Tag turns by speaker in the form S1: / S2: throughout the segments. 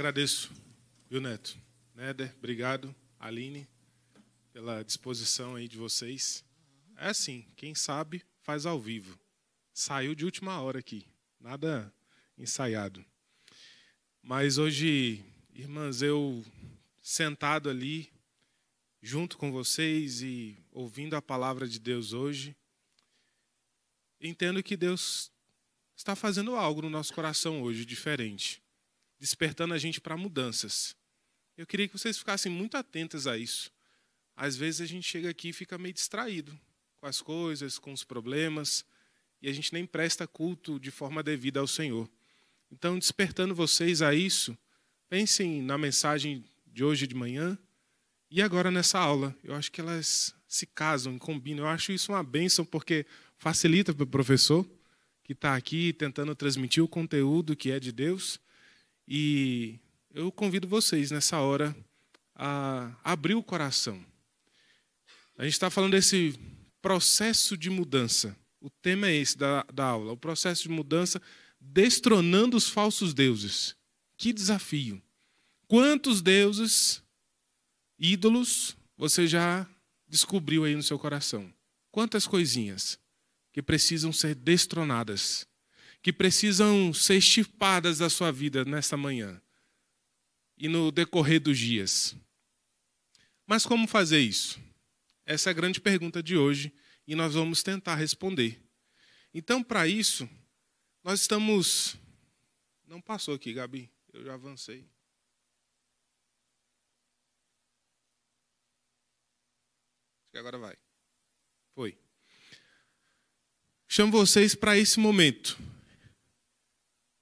S1: Agradeço, viu, Neto? Néder, obrigado. Aline, pela disposição aí de vocês. É assim, quem sabe faz ao vivo. Saiu de última hora aqui, nada ensaiado. Mas hoje, irmãs, eu sentado ali, junto com vocês e ouvindo a palavra de Deus hoje, entendo que Deus está fazendo algo no nosso coração hoje diferente despertando a gente para mudanças. Eu queria que vocês ficassem muito atentas a isso. Às vezes a gente chega aqui e fica meio distraído com as coisas, com os problemas, e a gente nem presta culto de forma devida ao Senhor. Então, despertando vocês a isso, pensem na mensagem de hoje de manhã e agora nessa aula. Eu acho que elas se casam, combinam. Eu acho isso uma bênção, porque facilita para o professor que está aqui tentando transmitir o conteúdo que é de Deus e eu convido vocês nessa hora a abrir o coração. A gente está falando desse processo de mudança. O tema é esse da, da aula: o processo de mudança destronando os falsos deuses. Que desafio! Quantos deuses, ídolos, você já descobriu aí no seu coração? Quantas coisinhas que precisam ser destronadas? que precisam ser extirpadas da sua vida nesta manhã e no decorrer dos dias. Mas como fazer isso? Essa é a grande pergunta de hoje e nós vamos tentar responder. Então, para isso, nós estamos. Não passou aqui, Gabi, eu já avancei. Acho que agora vai. Foi. Chamo vocês para esse momento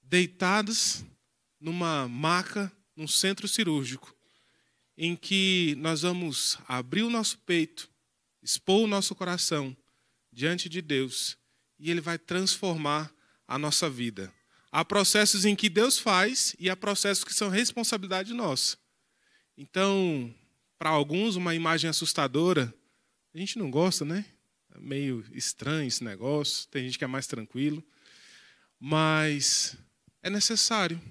S1: deitados numa maca, num centro cirúrgico, em que nós vamos abrir o nosso peito, expor o nosso coração diante de Deus, e Ele vai transformar a nossa vida. Há processos em que Deus faz e há processos que são responsabilidade nossa. Então, para alguns, uma imagem assustadora, a gente não gosta, né? É meio estranho esse negócio, tem gente que é mais tranquilo. Mas é necessário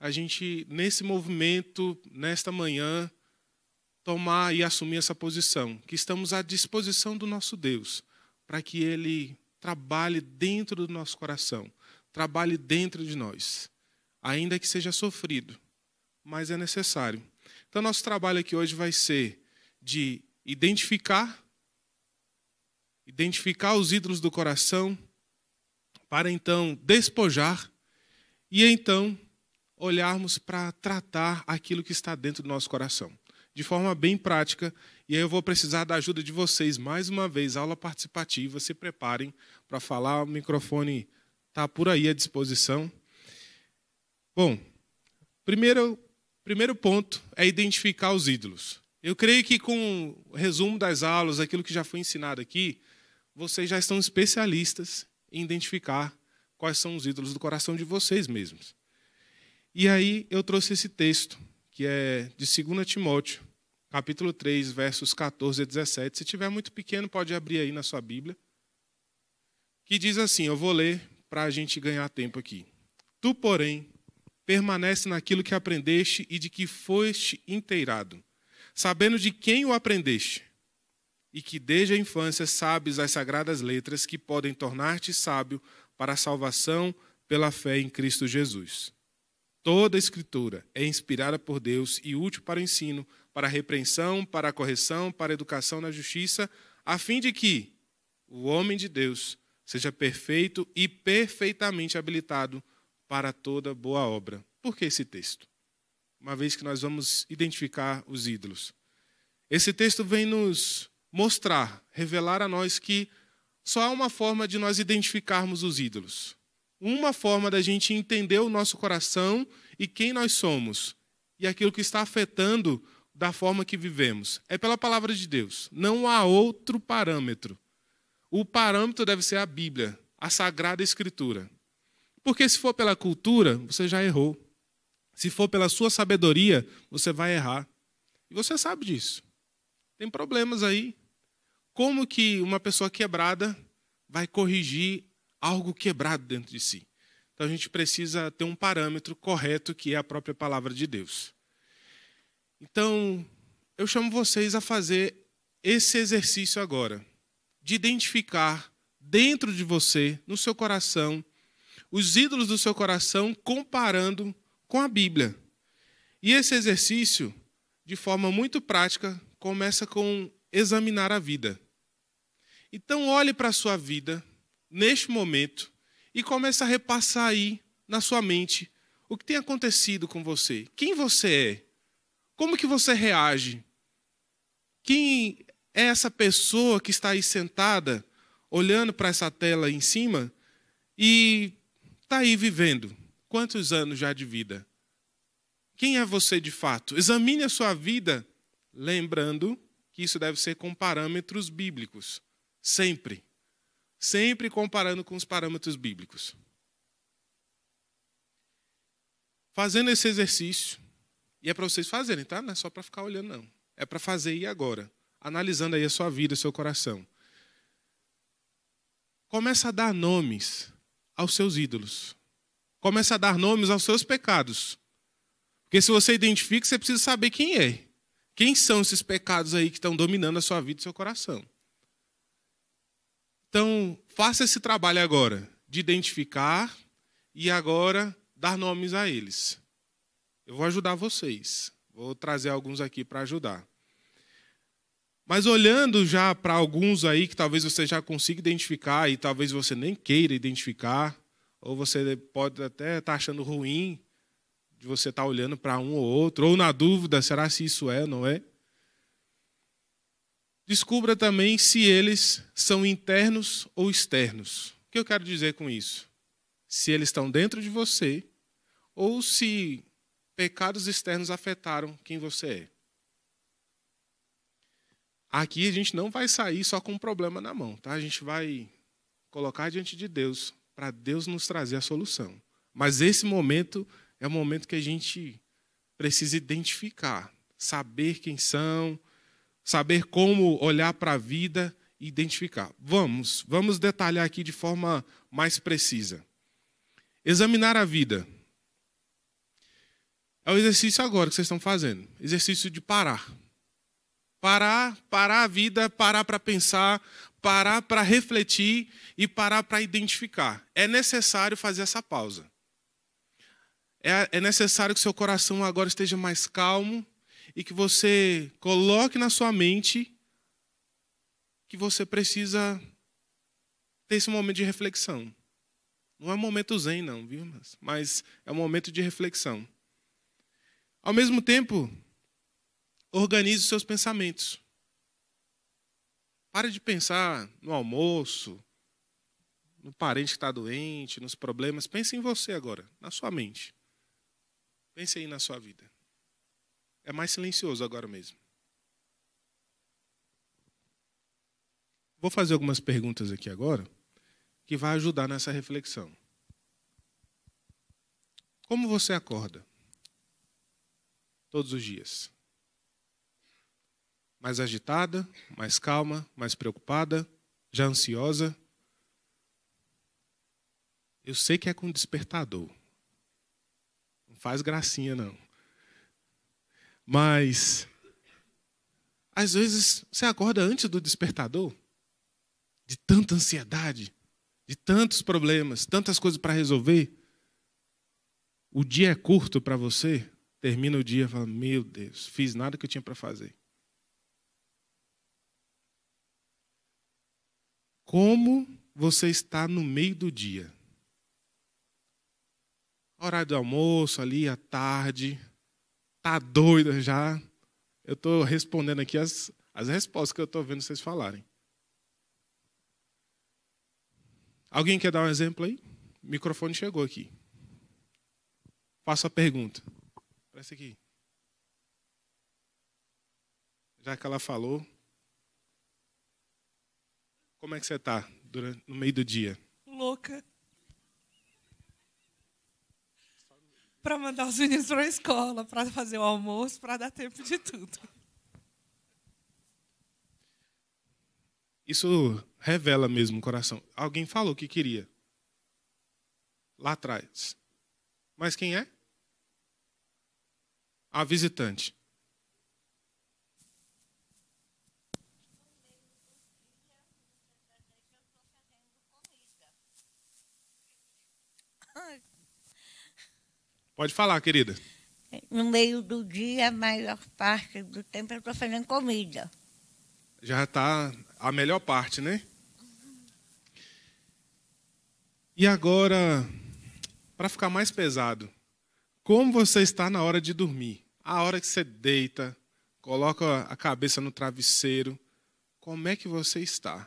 S1: a gente, nesse movimento, nesta manhã, tomar e assumir essa posição, que estamos à disposição do nosso Deus, para que Ele trabalhe dentro do nosso coração, trabalhe dentro de nós, ainda que seja sofrido, mas é necessário. Então, nosso trabalho aqui hoje vai ser de identificar, identificar os ídolos do coração, para então despojar e então olharmos para tratar aquilo que está dentro do nosso coração, de forma bem prática. E aí eu vou precisar da ajuda de vocês mais uma vez, aula participativa. Se preparem para falar, o microfone está por aí à disposição. Bom, primeiro, primeiro ponto é identificar os ídolos. Eu creio que com o resumo das aulas, aquilo que já foi ensinado aqui, vocês já estão especialistas em identificar quais são os ídolos do coração de vocês mesmos. E aí eu trouxe esse texto, que é de 2 Timóteo, capítulo 3, versos 14 a 17. Se tiver muito pequeno, pode abrir aí na sua Bíblia. Que diz assim: Eu vou ler para a gente ganhar tempo aqui. Tu, porém, permanece naquilo que aprendeste e de que foste inteirado, sabendo de quem o aprendeste, e que desde a infância sabes as sagradas letras que podem tornar-te sábio para a salvação pela fé em Cristo Jesus. Toda a Escritura é inspirada por Deus e útil para o ensino, para a repreensão, para a correção, para a educação na justiça, a fim de que o homem de Deus seja perfeito e perfeitamente habilitado para toda boa obra. Por que esse texto? Uma vez que nós vamos identificar os ídolos. Esse texto vem nos mostrar, revelar a nós que só há uma forma de nós identificarmos os ídolos. Uma forma da gente entender o nosso coração e quem nós somos e aquilo que está afetando da forma que vivemos. É pela palavra de Deus. Não há outro parâmetro. O parâmetro deve ser a Bíblia, a Sagrada Escritura. Porque se for pela cultura, você já errou. Se for pela sua sabedoria, você vai errar. E você sabe disso. Tem problemas aí. Como que uma pessoa quebrada vai corrigir algo quebrado dentro de si? Então a gente precisa ter um parâmetro correto que é a própria palavra de Deus. Então, eu chamo vocês a fazer esse exercício agora, de identificar dentro de você, no seu coração, os ídolos do seu coração comparando com a Bíblia. E esse exercício, de forma muito prática, começa com examinar a vida. Então olhe para a sua vida neste momento e comece a repassar aí na sua mente o que tem acontecido com você. Quem você é? Como que você reage? Quem é essa pessoa que está aí sentada, olhando para essa tela aí em cima e está aí vivendo? Quantos anos já de vida? Quem é você de fato? Examine a sua vida, lembrando que isso deve ser com parâmetros bíblicos. Sempre. Sempre comparando com os parâmetros bíblicos. Fazendo esse exercício, e é para vocês fazerem, tá? Não é só para ficar olhando, não. É para fazer e agora. Analisando aí a sua vida, o seu coração. Começa a dar nomes aos seus ídolos. Começa a dar nomes aos seus pecados. Porque se você identifica, você precisa saber quem é. Quem são esses pecados aí que estão dominando a sua vida e seu coração? Então, faça esse trabalho agora de identificar e agora dar nomes a eles. Eu vou ajudar vocês. Vou trazer alguns aqui para ajudar. Mas olhando já para alguns aí que talvez você já consiga identificar e talvez você nem queira identificar, ou você pode até estar tá achando ruim de você estar tá olhando para um ou outro, ou na dúvida, será se isso é ou não é? Descubra também se eles são internos ou externos. O que eu quero dizer com isso? Se eles estão dentro de você ou se pecados externos afetaram quem você é. Aqui a gente não vai sair só com um problema na mão, tá? A gente vai colocar diante de Deus para Deus nos trazer a solução. Mas esse momento é o momento que a gente precisa identificar, saber quem são, saber como olhar para a vida e identificar. Vamos, vamos detalhar aqui de forma mais precisa. Examinar a vida. É o exercício agora que vocês estão fazendo. Exercício de parar. Parar, parar a vida, parar para pensar, parar para refletir e parar para identificar. É necessário fazer essa pausa. É, é necessário que seu coração agora esteja mais calmo, e que você coloque na sua mente que você precisa ter esse momento de reflexão. Não é um momento zen, não, viu, mas, mas é um momento de reflexão. Ao mesmo tempo, organize os seus pensamentos. Pare de pensar no almoço, no parente que está doente, nos problemas. Pense em você agora, na sua mente. Pense aí na sua vida. É mais silencioso agora mesmo. Vou fazer algumas perguntas aqui agora que vai ajudar nessa reflexão. Como você acorda? Todos os dias. Mais agitada, mais calma, mais preocupada, já ansiosa? Eu sei que é com despertador. Não faz gracinha, não. Mas às vezes você acorda antes do despertador, de tanta ansiedade, de tantos problemas, tantas coisas para resolver. O dia é curto para você, termina o dia e fala: Meu Deus, fiz nada que eu tinha para fazer. Como você está no meio do dia? Horário do almoço, ali à tarde, tá doida já. Eu estou respondendo aqui as, as respostas que eu estou vendo vocês falarem. Alguém quer dar um exemplo aí? O microfone chegou aqui. Faça a pergunta. Parece aqui. Já que ela falou, como é que você está no meio do dia?
S2: Louca. para mandar os meninos para a escola, para fazer o almoço, para dar tempo de tudo.
S1: Isso revela mesmo o coração. Alguém falou que queria. Lá atrás. Mas quem é? A visitante. Pode falar, querida.
S3: No meio do dia, a maior parte do tempo eu estou fazendo
S4: comida.
S1: Já está a melhor parte, né? E agora, para ficar mais pesado, como você está na hora de dormir? A hora que você deita, coloca a cabeça no travesseiro, como é que você está?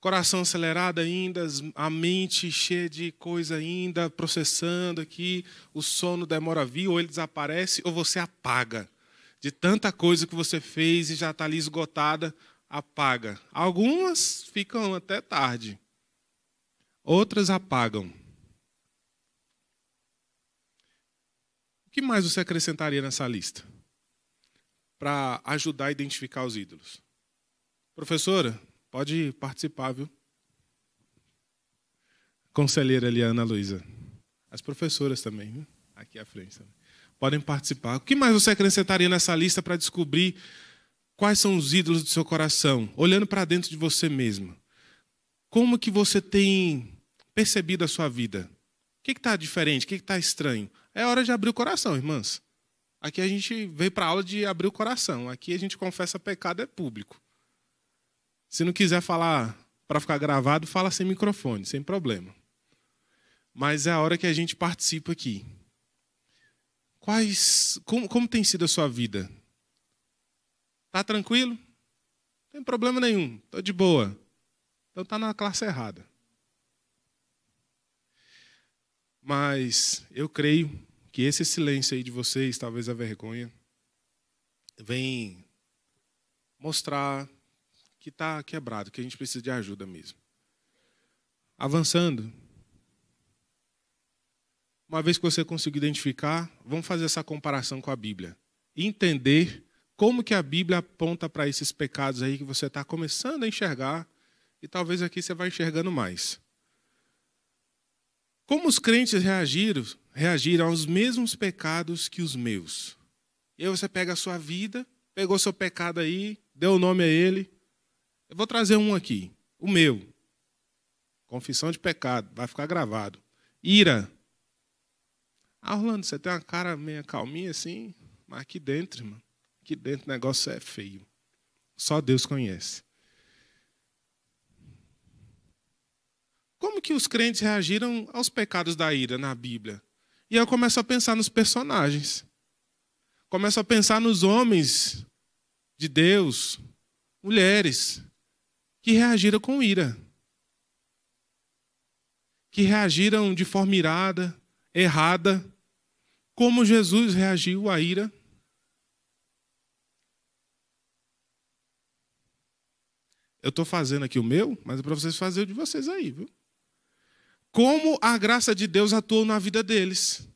S1: coração acelerado ainda, a mente cheia de coisa ainda, processando aqui, o sono demora a vir, ou ele desaparece, ou você apaga. De tanta coisa que você fez e já está ali esgotada, apaga. Algumas ficam até tarde, outras apagam. O que mais você acrescentaria nessa lista? Para ajudar a identificar os ídolos? Professora, Pode participar, viu? Conselheira ali, Ana Luísa. As professoras também, viu? aqui à frente. Também. Podem participar. O que mais você acrescentaria nessa lista para descobrir quais são os ídolos do seu coração? Olhando para dentro de você mesmo. Como que você tem percebido a sua vida? O que está diferente? O que está estranho? É hora de abrir o coração, irmãs. Aqui a gente veio para a aula de abrir o coração. Aqui a gente confessa pecado, é público. Se não quiser falar para ficar gravado, fala sem microfone, sem problema. Mas é a hora que a gente participa aqui. Quais, como, como tem sido a sua vida? Tá tranquilo? Não tem problema nenhum, tô de boa. Então tá na classe errada. Mas eu creio que esse silêncio aí de vocês, talvez a vergonha, vem mostrar que está quebrado, que a gente precisa de ajuda mesmo. Avançando. Uma vez que você conseguiu identificar, vamos fazer essa comparação com a Bíblia. Entender como que a Bíblia aponta para esses pecados aí que você está começando a enxergar, e talvez aqui você vai enxergando mais. Como os crentes reagiram, reagiram aos mesmos pecados que os meus? E aí você pega a sua vida, pegou seu pecado aí, deu o nome a ele, eu vou trazer um aqui, o meu. Confissão de pecado, vai ficar gravado. Ira. Ah, Orlando, você tem uma cara meio calminha assim, mas aqui dentro, irmão, aqui dentro o negócio é feio. Só Deus conhece. Como que os crentes reagiram aos pecados da ira na Bíblia? E eu começo a pensar nos personagens. Começo a pensar nos homens de Deus, mulheres, que reagiram com ira, que reagiram de forma irada, errada, como Jesus reagiu à ira. Eu estou fazendo aqui o meu, mas é para vocês fazerem o de vocês aí, viu? Como a graça de Deus atuou na vida deles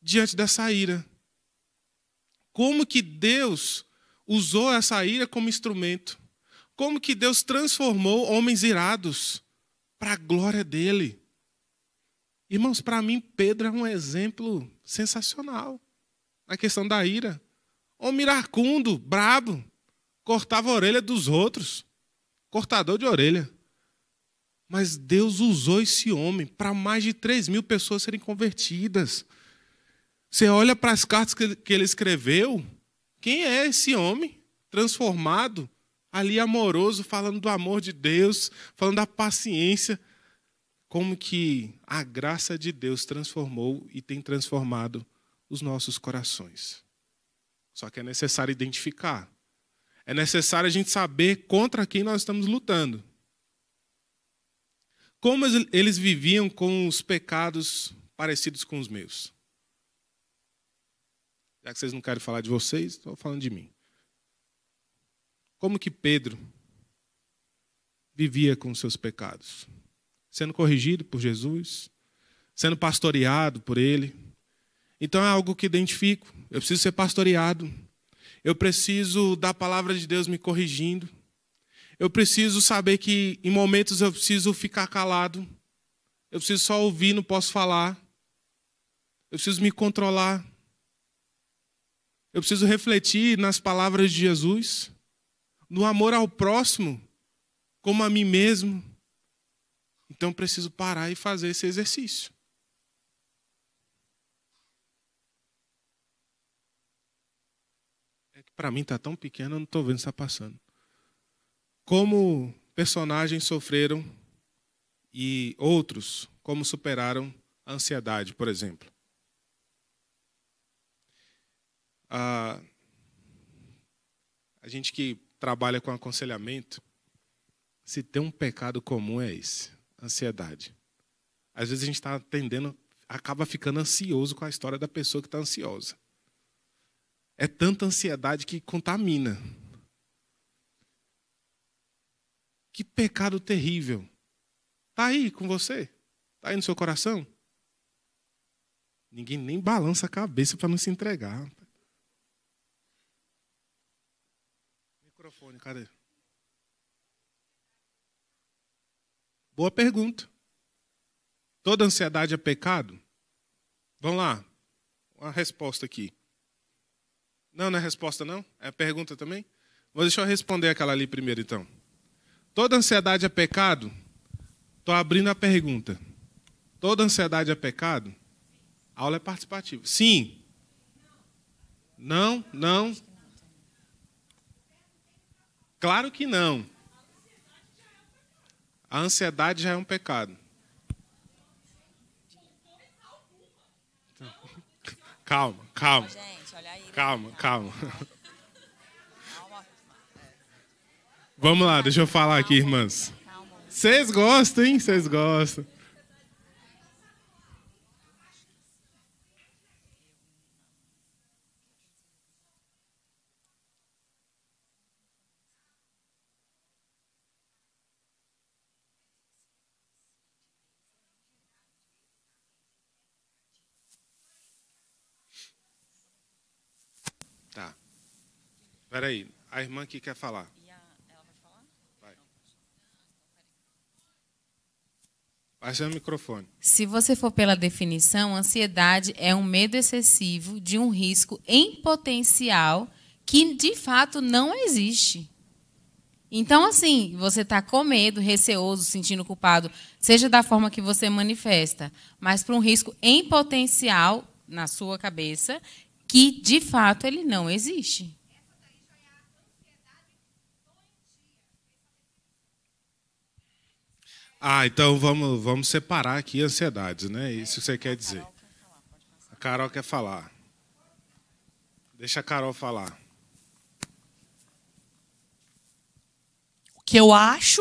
S1: diante dessa ira. Como que Deus usou essa ira como instrumento como que Deus transformou homens irados para a glória dele. Irmãos, para mim, Pedro é um exemplo sensacional na questão da ira. Homem iracundo, brabo, cortava a orelha dos outros, cortador de orelha. Mas Deus usou esse homem para mais de 3 mil pessoas serem convertidas. Você olha para as cartas que ele escreveu, quem é esse homem transformado ali amoroso, falando do amor de Deus, falando da paciência, como que a graça de Deus transformou e tem transformado os nossos corações. Só que é necessário identificar. É necessário a gente saber contra quem nós estamos lutando. Como eles viviam com os pecados parecidos com os meus? Já que vocês não querem falar de vocês, estou falando de mim. Como que Pedro vivia com seus pecados? Sendo corrigido por Jesus, sendo pastoreado por ele. Então é algo que identifico. Eu preciso ser pastoreado. Eu preciso da palavra de Deus me corrigindo. Eu preciso saber que em momentos eu preciso ficar calado. Eu preciso só ouvir, não posso falar. Eu preciso me controlar. Eu preciso refletir nas palavras de Jesus no amor ao próximo como a mim mesmo. Então preciso parar e fazer esse exercício. É que para mim está tão pequeno, eu não estou vendo está passando. Como personagens sofreram e outros como superaram a ansiedade, por exemplo. A, ah, a gente que trabalha com aconselhamento, se tem um pecado comum é esse: ansiedade. Às vezes a gente está atendendo, acaba ficando ansioso com a história da pessoa que está ansiosa. É tanta ansiedade que contamina. Que pecado terrível. Está aí com você? Está aí no seu coração? Ninguém nem balança a cabeça para não se entregar. cara? Boa pergunta. Toda ansiedade é pecado? Vamos lá. Uma resposta aqui. Não, não é resposta, não? É pergunta também? Mas deixa eu responder aquela ali primeiro, então. Toda ansiedade é pecado? Estou abrindo a pergunta. Toda ansiedade é pecado? A aula é participativa. Sim. Não, não, Claro que não. A ansiedade já é um pecado. calma, calma. Né? Calma, calma. Vamos lá, deixa eu falar aqui, irmãs. Vocês gostam, hein? Vocês gostam. Espera aí, a irmã que quer falar. Baixa o microfone.
S4: Se você for pela definição, ansiedade é um medo excessivo de um risco em potencial que de fato não existe. Então, assim, você está com medo, receoso, sentindo culpado, seja da forma que você manifesta, mas para um risco em potencial na sua cabeça que de fato ele não existe.
S1: Ah, então vamos, vamos separar aqui ansiedades, né? Isso que você quer dizer. A Carol quer falar. Deixa a Carol falar.
S2: O que eu acho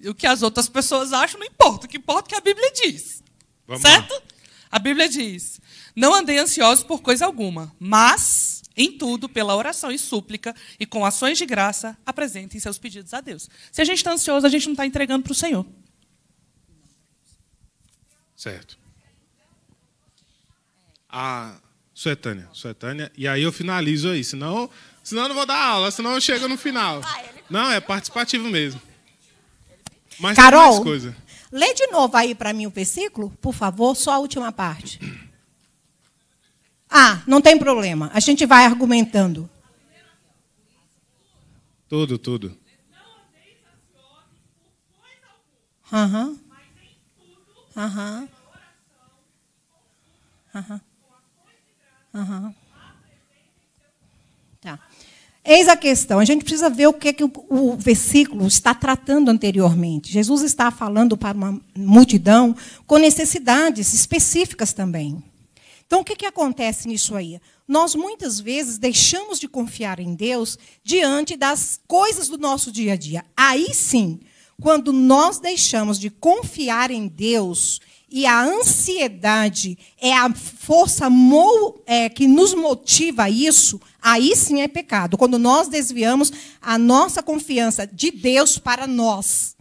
S2: e o que as outras pessoas acham não importa. O que importa é o que a Bíblia diz. Vamos certo? Lá. A Bíblia diz: Não andei ansiosos por coisa alguma, mas em tudo, pela oração e súplica e com ações de graça, apresentem seus pedidos a Deus. Se a gente está ansioso, a gente não está entregando para o Senhor.
S1: Certo. A ah, Suetânia, Suetânia. E aí eu finalizo aí, senão, senão eu não vou dar aula, senão eu chego no final. Ah, não, é participativo mesmo. Mas Carol, coisa.
S3: lê de novo aí para mim o versículo, por favor, só a última parte. Ah, não tem problema. A gente vai argumentando.
S1: Tudo, tudo.
S3: Uhum. Aham. Aham. Aham. Tá. Eis a questão. A gente precisa ver o que, é que o, o versículo está tratando anteriormente. Jesus está falando para uma multidão com necessidades específicas também. Então, o que, que acontece nisso aí? Nós muitas vezes deixamos de confiar em Deus diante das coisas do nosso dia a dia. Aí sim, quando nós deixamos de confiar em Deus, e a ansiedade é a força é, que nos motiva a isso, aí sim é pecado. Quando nós desviamos a nossa confiança de Deus para nós,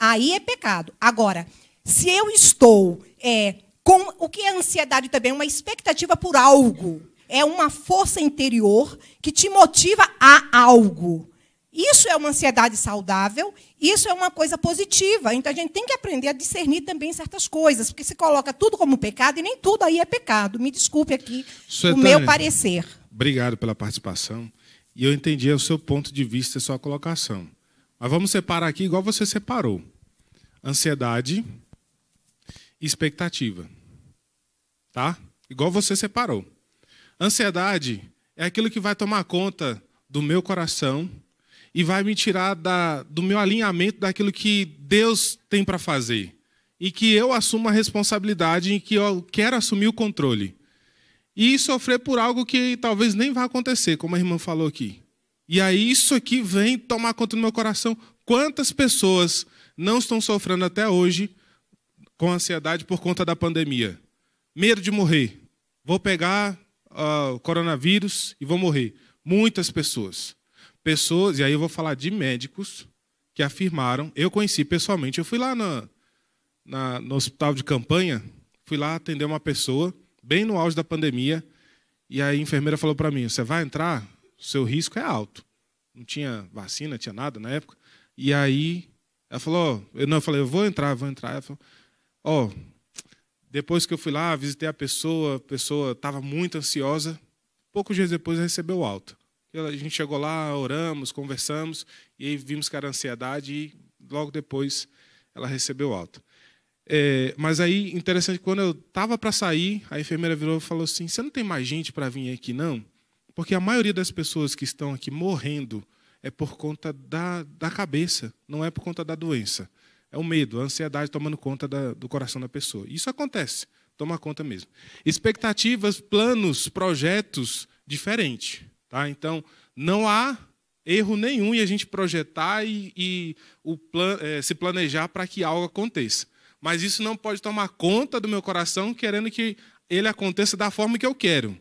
S3: aí é pecado. Agora, se eu estou é, com o que é ansiedade também, uma expectativa por algo, é uma força interior que te motiva a algo. Isso é uma ansiedade saudável, isso é uma coisa positiva. Então a gente tem que aprender a discernir também certas coisas, porque se coloca tudo como pecado e nem tudo aí é pecado. Me desculpe aqui Suetane, o meu parecer.
S1: Obrigado pela participação. E eu entendi o seu ponto de vista e sua colocação. Mas vamos separar aqui igual você separou: ansiedade e expectativa. Tá? Igual você separou. Ansiedade é aquilo que vai tomar conta do meu coração e vai me tirar da, do meu alinhamento daquilo que Deus tem para fazer. E que eu assumo a responsabilidade, em que eu quero assumir o controle. E sofrer por algo que talvez nem vá acontecer, como a irmã falou aqui. E aí isso aqui vem tomar conta do meu coração. Quantas pessoas não estão sofrendo até hoje com ansiedade por conta da pandemia? Medo de morrer. Vou pegar uh, coronavírus e vou morrer. Muitas pessoas pessoas, e aí eu vou falar de médicos, que afirmaram, eu conheci pessoalmente, eu fui lá na, na, no hospital de campanha, fui lá atender uma pessoa, bem no auge da pandemia, e aí a enfermeira falou para mim: você vai entrar, seu risco é alto. Não tinha vacina, tinha nada na época. E aí ela falou: eu não, eu falei, eu vou entrar, vou entrar. Ela falou: ó, oh, depois que eu fui lá, visitei a pessoa, a pessoa estava muito ansiosa, poucos dias depois recebeu alta. A gente chegou lá, oramos, conversamos e vimos que era ansiedade e logo depois ela recebeu alta. É, mas aí, interessante, quando eu estava para sair, a enfermeira virou e falou assim: Você não tem mais gente para vir aqui, não? Porque a maioria das pessoas que estão aqui morrendo é por conta da, da cabeça, não é por conta da doença. É o medo, a ansiedade tomando conta da, do coração da pessoa. Isso acontece, toma conta mesmo. Expectativas, planos, projetos diferente." Tá? Então, não há erro nenhum em a gente projetar e, e plan, é, se planejar para que algo aconteça. Mas isso não pode tomar conta do meu coração querendo que ele aconteça da forma que eu quero.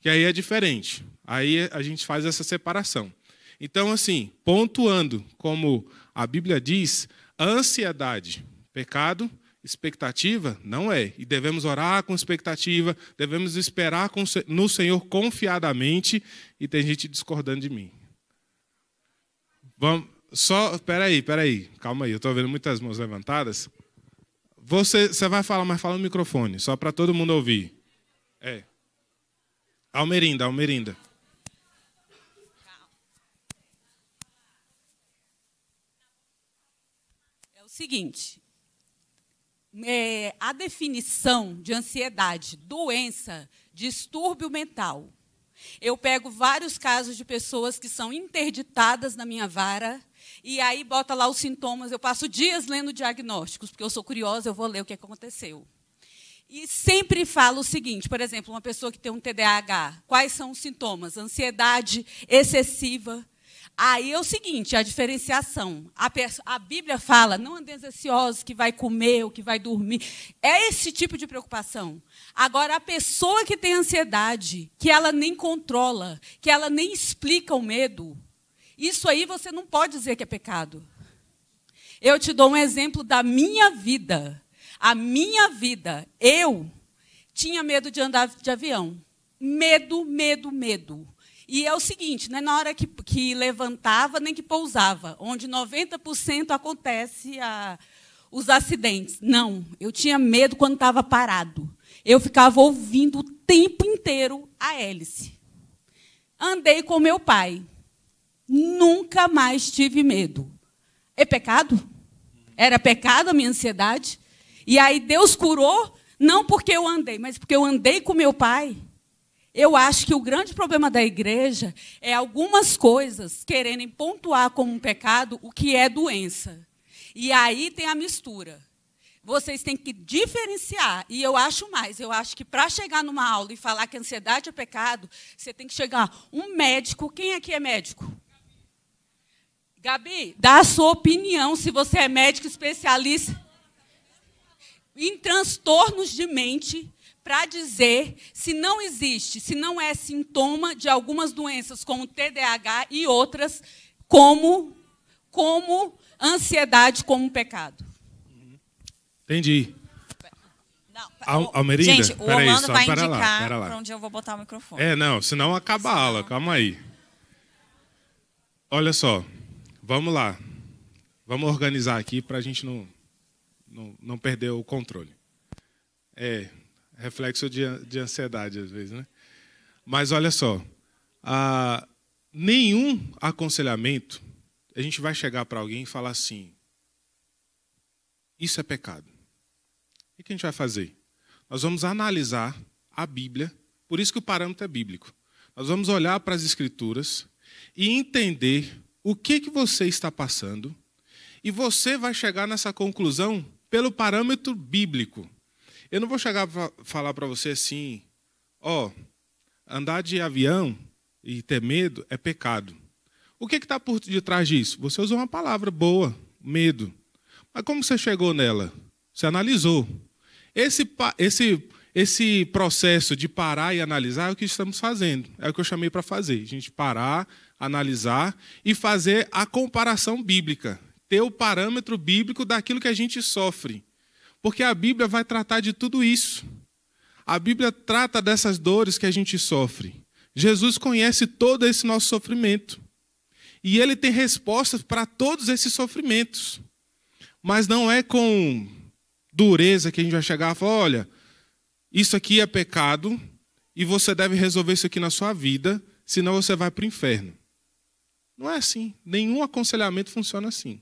S1: Que aí é diferente. Aí a gente faz essa separação. Então, assim, pontuando, como a Bíblia diz, ansiedade, pecado, expectativa? Não é. E devemos orar com expectativa, devemos esperar no Senhor confiadamente, e tem gente discordando de mim. Vamos, só, peraí, peraí, calma aí, eu estou vendo muitas mãos levantadas. Você, você vai falar, mas fala no microfone, só para todo mundo ouvir. É. Almerinda, Almerinda.
S4: É o seguinte, é, a definição de ansiedade, doença, distúrbio mental. Eu pego vários casos de pessoas que são interditadas na minha vara e aí bota lá os sintomas. Eu passo dias lendo diagnósticos, porque eu sou curiosa, eu vou ler o que aconteceu. E sempre falo o seguinte, por exemplo, uma pessoa que tem um TDAH, quais são os sintomas? Ansiedade excessiva, Aí é o seguinte, a diferenciação. A, a Bíblia fala, não andeis ansiosos que vai comer ou que vai dormir. É esse tipo de preocupação. Agora, a pessoa que tem ansiedade, que ela nem controla, que ela nem explica o medo, isso aí você não pode dizer que é pecado. Eu te dou um exemplo da minha vida. A minha vida, eu tinha medo de andar de avião. Medo, medo, medo. E é o seguinte, não é na hora que, que levantava nem que pousava, onde 90% acontece a, os acidentes. Não, eu tinha medo quando estava parado. Eu ficava ouvindo o tempo inteiro a hélice. Andei com meu pai. Nunca mais tive medo. É pecado? Era pecado a minha ansiedade? E aí Deus curou, não porque eu andei, mas porque eu andei com meu pai. Eu acho que o grande problema da igreja é algumas coisas quererem pontuar como um pecado o que é doença. E aí tem a mistura. Vocês têm que diferenciar. E eu acho mais, eu acho que para chegar numa aula e falar que ansiedade é pecado, você tem que chegar um médico. Quem aqui é médico? Gabi, dá a sua opinião se você é médico especialista em transtornos de mente para dizer se não existe, se não é sintoma de algumas doenças como TDAH e outras, como, como ansiedade como pecado.
S1: Entendi. Não, Al Almerinda, gente, o Orlando vai pera indicar para onde
S4: eu vou botar o microfone. É,
S1: não, senão acaba senão... a aula, calma aí. Olha só, vamos lá. Vamos organizar aqui para a gente não, não, não perder o controle. É, reflexo de, de ansiedade às vezes, né? Mas olha só, ah, nenhum aconselhamento a gente vai chegar para alguém e falar assim: isso é pecado. O que a gente vai fazer? Nós vamos analisar a Bíblia, por isso que o parâmetro é bíblico. Nós vamos olhar para as Escrituras e entender o que, que você está passando, e você vai chegar nessa conclusão pelo parâmetro bíblico. Eu não vou chegar a falar para você assim, ó, andar de avião e ter medo é pecado. O que é está por detrás disso? Você usou uma palavra boa, medo. Mas como você chegou nela? Você analisou. Esse, esse, esse processo de parar e analisar é o que estamos fazendo. É o que eu chamei para fazer. A gente parar, analisar e fazer a comparação bíblica. Ter o parâmetro bíblico daquilo que a gente sofre. Porque a Bíblia vai tratar de tudo isso. A Bíblia trata dessas dores que a gente sofre. Jesus conhece todo esse nosso sofrimento. E ele tem respostas para todos esses sofrimentos. Mas não é com dureza que a gente vai chegar e falar: olha, isso aqui é pecado e você deve resolver isso aqui na sua vida, senão você vai para o inferno. Não é assim. Nenhum aconselhamento funciona assim.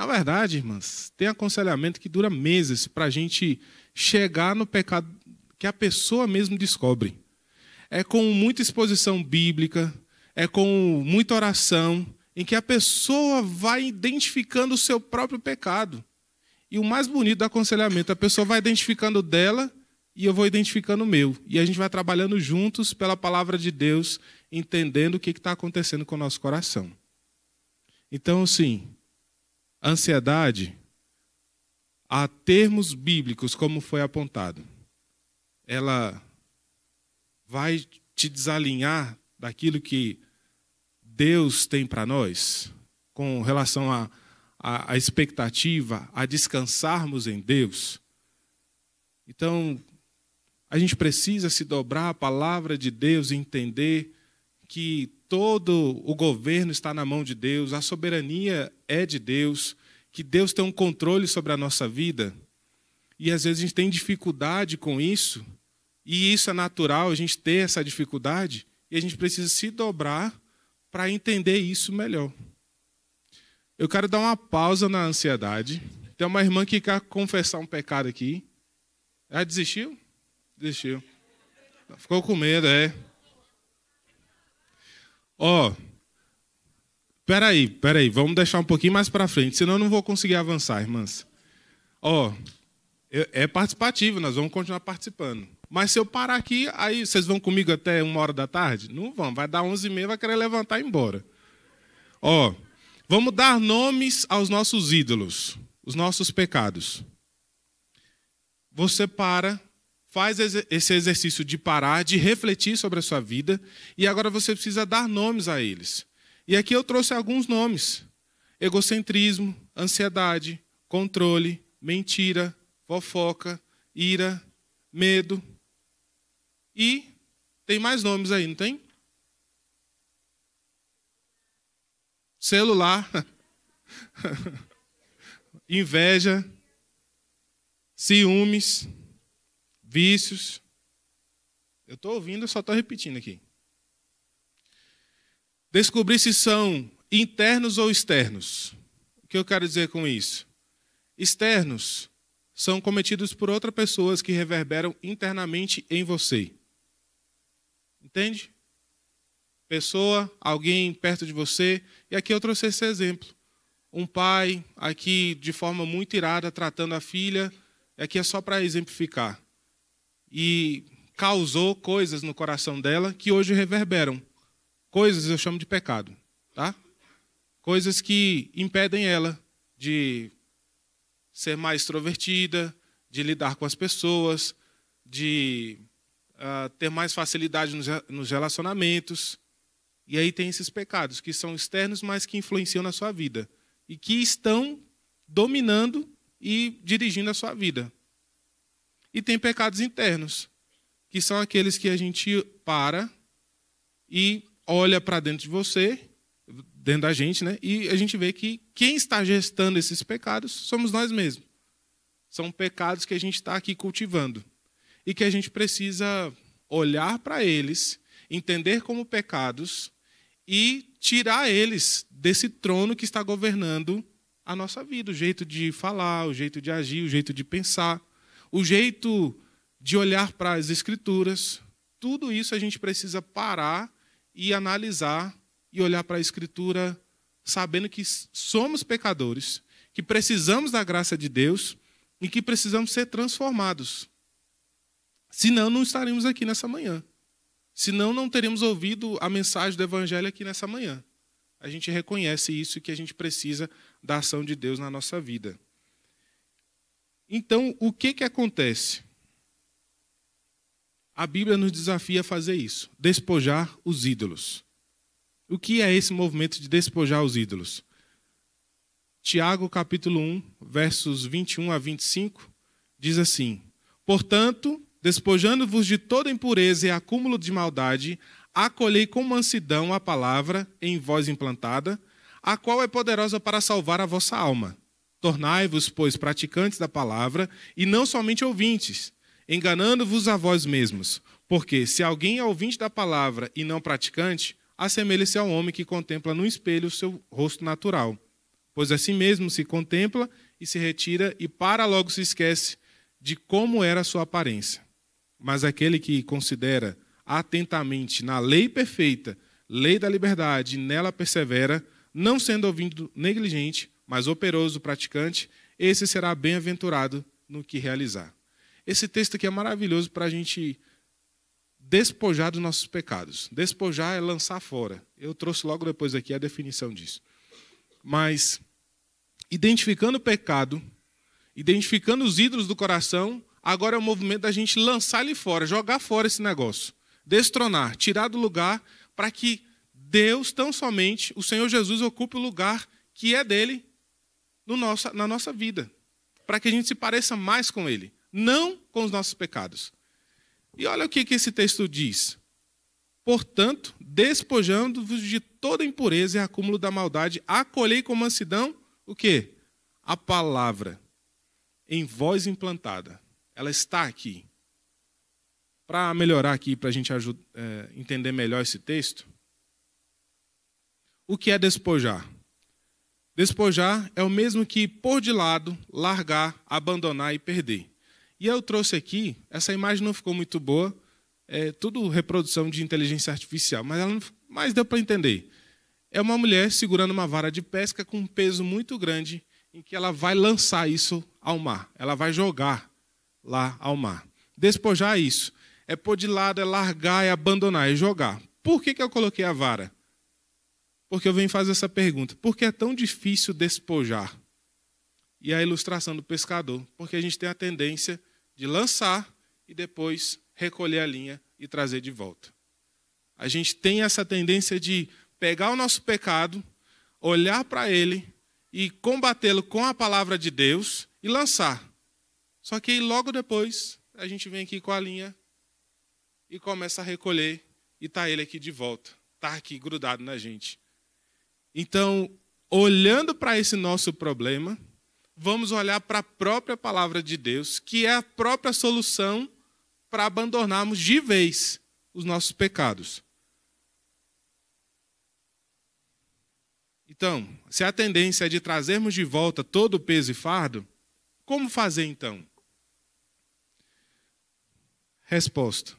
S1: Na verdade, irmãs, tem aconselhamento que dura meses para a gente chegar no pecado que a pessoa mesmo descobre. É com muita exposição bíblica, é com muita oração, em que a pessoa vai identificando o seu próprio pecado. E o mais bonito do aconselhamento, a pessoa vai identificando dela e eu vou identificando o meu. E a gente vai trabalhando juntos pela palavra de Deus, entendendo o que está acontecendo com o nosso coração. Então, assim, ansiedade a termos bíblicos, como foi apontado. Ela vai te desalinhar daquilo que Deus tem para nós, com relação à a, a, a, expectativa, a descansarmos em Deus. Então, a gente precisa se dobrar à palavra de Deus e entender que todo o governo está na mão de Deus, a soberania é de Deus, que Deus tem um controle sobre a nossa vida. E às vezes a gente tem dificuldade com isso, e isso é natural, a gente ter essa dificuldade, e a gente precisa se dobrar para entender isso melhor. Eu quero dar uma pausa na ansiedade. Tem uma irmã que quer confessar um pecado aqui. Ela desistiu? Desistiu. Ficou com medo, é. Ó, oh, peraí, peraí, vamos deixar um pouquinho mais para frente, senão eu não vou conseguir avançar, irmãs. Ó, oh, é participativo, nós vamos continuar participando. Mas se eu parar aqui, aí vocês vão comigo até uma hora da tarde? Não vão, vai dar onze e meia, vai querer levantar e ir embora. Ó, oh, vamos dar nomes aos nossos ídolos, os nossos pecados. Você para faz esse exercício de parar, de refletir sobre a sua vida, e agora você precisa dar nomes a eles. E aqui eu trouxe alguns nomes: egocentrismo, ansiedade, controle, mentira, fofoca, ira, medo. E tem mais nomes aí, não tem? Celular, inveja, ciúmes vícios. Eu estou ouvindo, só estou repetindo aqui. Descobrir se são internos ou externos. O que eu quero dizer com isso? Externos são cometidos por outras pessoas que reverberam internamente em você. Entende? Pessoa, alguém perto de você. E aqui eu trouxe esse exemplo. Um pai aqui de forma muito irada tratando a filha. Aqui é só para exemplificar e causou coisas no coração dela que hoje reverberam. Coisas eu chamo de pecado, tá? Coisas que impedem ela de ser mais extrovertida, de lidar com as pessoas, de uh, ter mais facilidade nos, nos relacionamentos. E aí tem esses pecados que são externos, mas que influenciam na sua vida e que estão dominando e dirigindo a sua vida. E tem pecados internos, que são aqueles que a gente para e olha para dentro de você, dentro da gente, né? E a gente vê que quem está gestando esses pecados somos nós mesmos. São pecados que a gente está aqui cultivando e que a gente precisa olhar para eles, entender como pecados e tirar eles desse trono que está governando a nossa vida, o jeito de falar, o jeito de agir, o jeito de pensar o jeito de olhar para as Escrituras. Tudo isso a gente precisa parar e analisar e olhar para a Escritura sabendo que somos pecadores, que precisamos da graça de Deus e que precisamos ser transformados. Senão, não estaremos aqui nessa manhã. Senão, não teremos ouvido a mensagem do Evangelho aqui nessa manhã. A gente reconhece isso e que a gente precisa da ação de Deus na nossa vida. Então, o que, que acontece? A Bíblia nos desafia a fazer isso: despojar os ídolos. O que é esse movimento de despojar os ídolos? Tiago, capítulo 1, versos 21 a 25, diz assim: Portanto, despojando-vos de toda impureza e acúmulo de maldade, acolhei com mansidão a palavra em vós implantada, a qual é poderosa para salvar a vossa alma. Tornai-vos, pois, praticantes da palavra e não somente ouvintes, enganando-vos a vós mesmos. Porque se alguém é ouvinte da palavra e não praticante, assemelha-se ao homem que contempla no espelho o seu rosto natural. Pois assim mesmo se contempla e se retira e para logo se esquece de como era a sua aparência. Mas aquele que considera atentamente na lei perfeita, lei da liberdade, e nela persevera, não sendo ouvindo negligente, mas operoso o praticante, esse será bem-aventurado no que realizar. Esse texto aqui é maravilhoso para a gente despojar dos nossos pecados. Despojar é lançar fora. Eu trouxe logo depois aqui a definição disso. Mas identificando o pecado, identificando os ídolos do coração, agora é o movimento da gente lançar ele fora, jogar fora esse negócio, destronar, tirar do lugar para que Deus, tão somente, o Senhor Jesus ocupe o lugar que é dele no nosso, na nossa vida, para que a gente se pareça mais com Ele, não com os nossos pecados. E olha o que, que esse texto diz. Portanto, despojando-vos de toda impureza e acúmulo da maldade, acolhei com mansidão o quê? A palavra em voz implantada. Ela está aqui. Para melhorar aqui, para a gente ajudar, é, entender melhor esse texto, o que é despojar? Despojar é o mesmo que pôr de lado, largar, abandonar e perder. E eu trouxe aqui, essa imagem não ficou muito boa, é tudo reprodução de inteligência artificial, mas ela não, mas deu para entender. É uma mulher segurando uma vara de pesca com um peso muito grande, em que ela vai lançar isso ao mar, ela vai jogar lá ao mar. Despojar é isso, é pôr de lado, é largar, é abandonar, é jogar. Por que, que eu coloquei a vara? Porque eu venho fazer essa pergunta: por que é tão difícil despojar? E a ilustração do pescador, porque a gente tem a tendência de lançar e depois recolher a linha e trazer de volta. A gente tem essa tendência de pegar o nosso pecado, olhar para ele e combatê-lo com a palavra de Deus e lançar. Só que logo depois a gente vem aqui com a linha e começa a recolher e está ele aqui de volta, está aqui grudado na gente. Então, olhando para esse nosso problema, vamos olhar para a própria palavra de Deus, que é a própria solução para abandonarmos de vez os nossos pecados. Então, se a tendência é de trazermos de volta todo o peso e fardo, como fazer então? Resposta.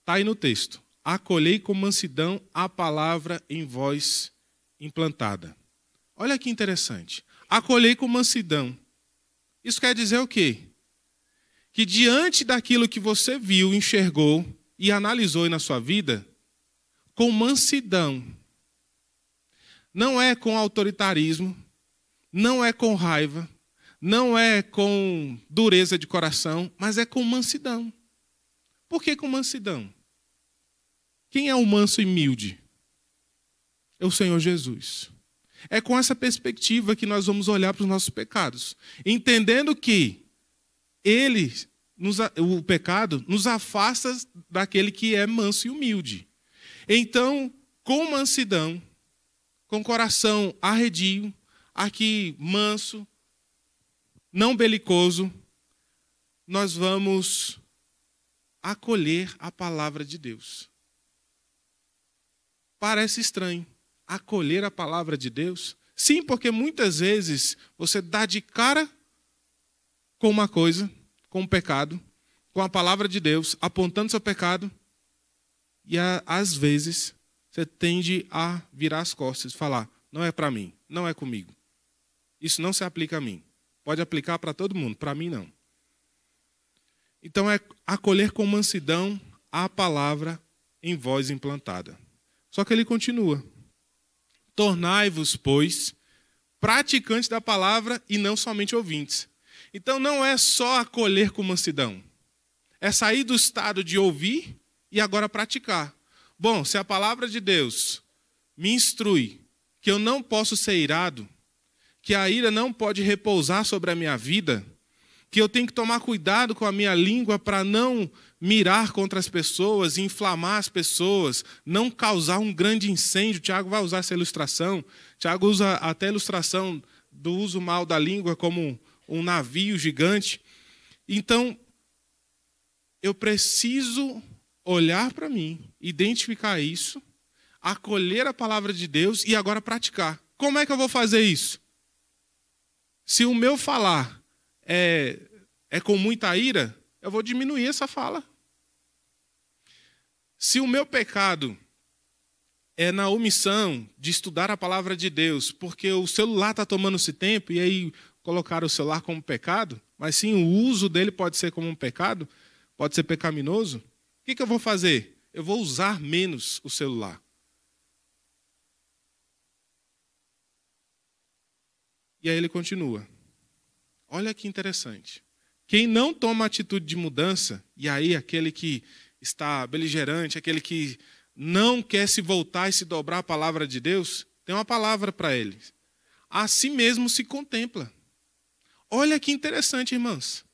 S1: Está aí no texto. Acolhei com mansidão a palavra em vós implantada. Olha que interessante. Acolhei com mansidão. Isso quer dizer o quê? Que diante daquilo que você viu, enxergou e analisou na sua vida, com mansidão. Não é com autoritarismo, não é com raiva, não é com dureza de coração, mas é com mansidão. Por que com mansidão? Quem é o manso e humilde? é o Senhor Jesus. É com essa perspectiva que nós vamos olhar para os nossos pecados, entendendo que ele nos, o pecado nos afasta daquele que é manso e humilde. Então, com mansidão, com coração arredio, aqui manso, não belicoso, nós vamos acolher a palavra de Deus. Parece estranho, acolher a palavra de Deus? Sim, porque muitas vezes você dá de cara com uma coisa, com um pecado, com a palavra de Deus, apontando seu pecado, e às vezes você tende a virar as costas e falar: não é para mim, não é comigo. Isso não se aplica a mim. Pode aplicar para todo mundo, para mim não. Então é acolher com mansidão a palavra em voz implantada. Só que ele continua, Tornai-vos, pois, praticantes da palavra e não somente ouvintes. Então não é só acolher com mansidão. É sair do estado de ouvir e agora praticar. Bom, se a palavra de Deus me instrui que eu não posso ser irado, que a ira não pode repousar sobre a minha vida, que eu tenho que tomar cuidado com a minha língua para não mirar contra as pessoas, inflamar as pessoas, não causar um grande incêndio. Tiago vai usar essa ilustração. Tiago usa até a ilustração do uso mal da língua como um navio gigante. Então, eu preciso olhar para mim, identificar isso, acolher a palavra de Deus e agora praticar. Como é que eu vou fazer isso? Se o meu falar é, é com muita ira, eu vou diminuir essa fala. Se o meu pecado é na omissão de estudar a palavra de Deus, porque o celular está tomando esse tempo e aí colocar o celular como pecado, mas sim o uso dele pode ser como um pecado, pode ser pecaminoso. O que, que eu vou fazer? Eu vou usar menos o celular. E aí ele continua. Olha que interessante. Quem não toma atitude de mudança, e aí aquele que está beligerante, aquele que não quer se voltar e se dobrar à palavra de Deus, tem uma palavra para ele. A si mesmo se contempla. Olha que interessante, irmãs.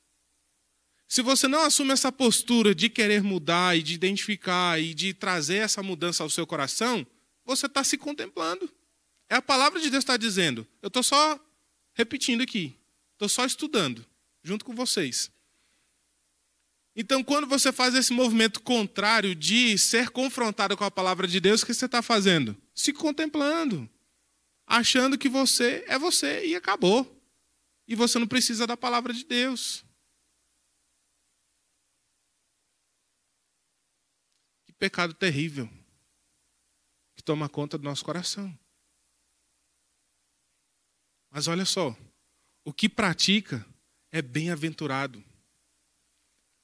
S1: Se você não assume essa postura de querer mudar e de identificar e de trazer essa mudança ao seu coração, você está se contemplando. É a palavra de Deus que está dizendo. Eu estou só repetindo aqui. Estou só estudando, junto com vocês. Então, quando você faz esse movimento contrário de ser confrontado com a palavra de Deus, o que você está fazendo? Se contemplando, achando que você é você e acabou. E você não precisa da palavra de Deus. Que pecado terrível que toma conta do nosso coração. Mas olha só, o que pratica é bem-aventurado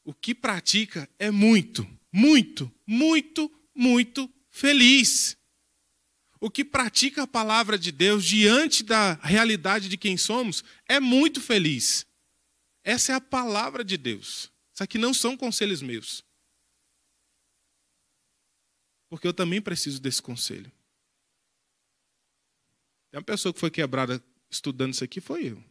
S1: o que pratica é muito, muito, muito, muito feliz. O que pratica a palavra de Deus diante da realidade de quem somos é muito feliz. Essa é a palavra de Deus. Isso aqui não são conselhos meus. Porque eu também preciso desse conselho. Tem uma pessoa que foi quebrada estudando isso aqui, foi eu.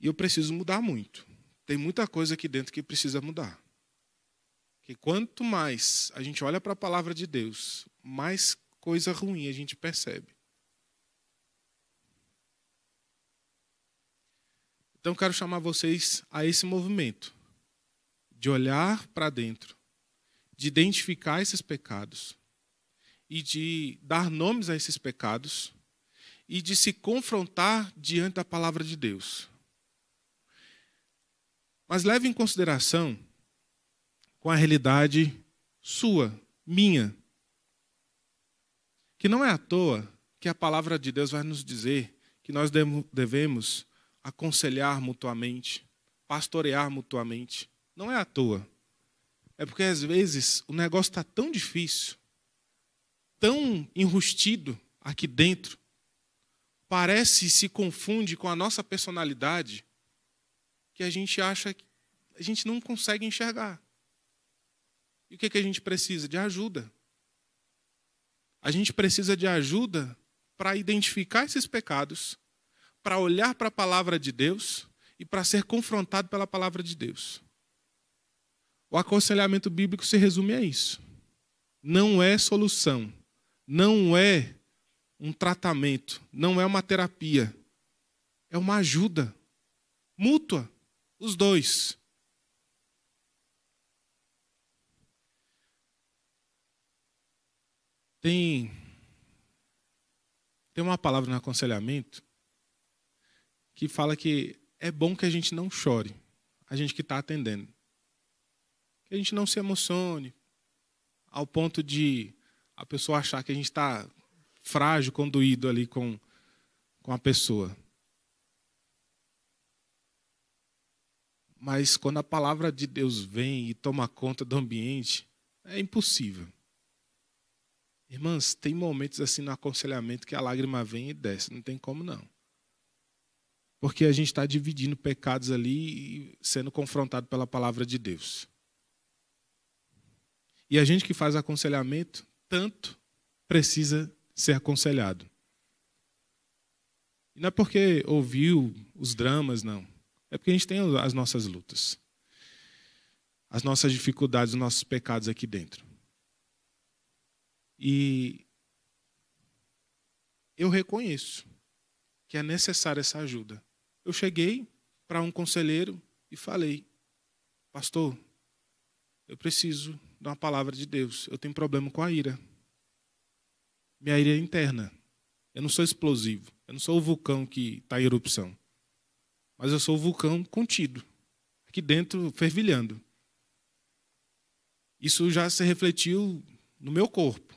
S1: E eu preciso mudar muito. Tem muita coisa aqui dentro que precisa mudar. Que quanto mais a gente olha para a palavra de Deus, mais coisa ruim a gente percebe. Então quero chamar vocês a esse movimento de olhar para dentro, de identificar esses pecados e de dar nomes a esses pecados e de se confrontar diante da palavra de Deus. Mas leve em consideração com a realidade sua, minha. Que não é à toa que a palavra de Deus vai nos dizer que nós devemos aconselhar mutuamente, pastorear mutuamente. Não é à toa. É porque às vezes o negócio está tão difícil, tão enrustido aqui dentro, parece se confunde com a nossa personalidade, que a gente acha que a gente não consegue enxergar. E o que, é que a gente precisa? De ajuda. A gente precisa de ajuda para identificar esses pecados, para olhar para a palavra de Deus e para ser confrontado pela palavra de Deus. O aconselhamento bíblico se resume a isso. Não é solução, não é um tratamento, não é uma terapia, é uma ajuda mútua. Os dois. Tem, tem uma palavra no aconselhamento que fala que é bom que a gente não chore, a gente que está atendendo. Que a gente não se emocione ao ponto de a pessoa achar que a gente está frágil, conduído ali com, com a pessoa. Mas quando a palavra de Deus vem e toma conta do ambiente, é impossível. Irmãs, tem momentos assim no aconselhamento que a lágrima vem e desce, não tem como não. Porque a gente está dividindo pecados ali e sendo confrontado pela palavra de Deus. E a gente que faz aconselhamento, tanto precisa ser aconselhado. E não é porque ouviu os dramas, não. É porque a gente tem as nossas lutas, as nossas dificuldades, os nossos pecados aqui dentro. E eu reconheço que é necessária essa ajuda. Eu cheguei para um conselheiro e falei: Pastor, eu preciso de uma palavra de Deus. Eu tenho problema com a ira. Minha ira é interna. Eu não sou explosivo. Eu não sou o vulcão que está em erupção mas eu sou o vulcão contido, aqui dentro fervilhando. Isso já se refletiu no meu corpo.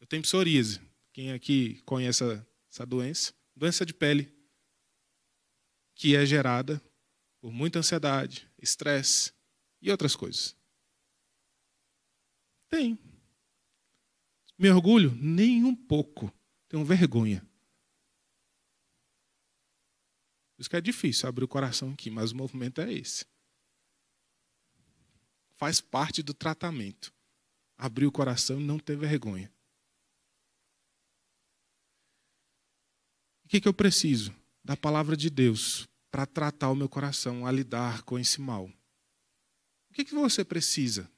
S1: Eu tenho psoríase. Quem aqui conhece essa doença? Doença de pele, que é gerada por muita ansiedade, estresse e outras coisas. Tem. Me orgulho? Nem um pouco. Tenho vergonha. isso que é difícil abrir o coração aqui, mas o movimento é esse. Faz parte do tratamento. Abrir o coração e não ter vergonha. O que, que eu preciso? Da palavra de Deus para tratar o meu coração, a lidar com esse mal. O que, que você precisa?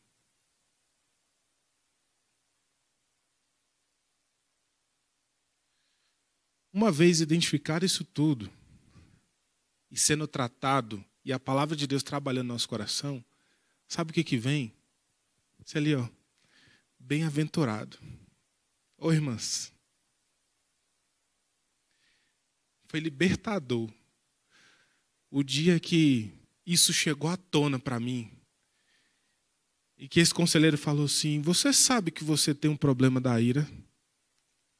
S1: Uma vez identificado isso tudo, e sendo tratado, e a palavra de Deus trabalhando no nosso coração, sabe o que, que vem? Isso ali, ó. Bem-aventurado. Ô irmãs. Foi libertador. O dia que isso chegou à tona para mim. E que esse conselheiro falou assim: Você sabe que você tem um problema da ira.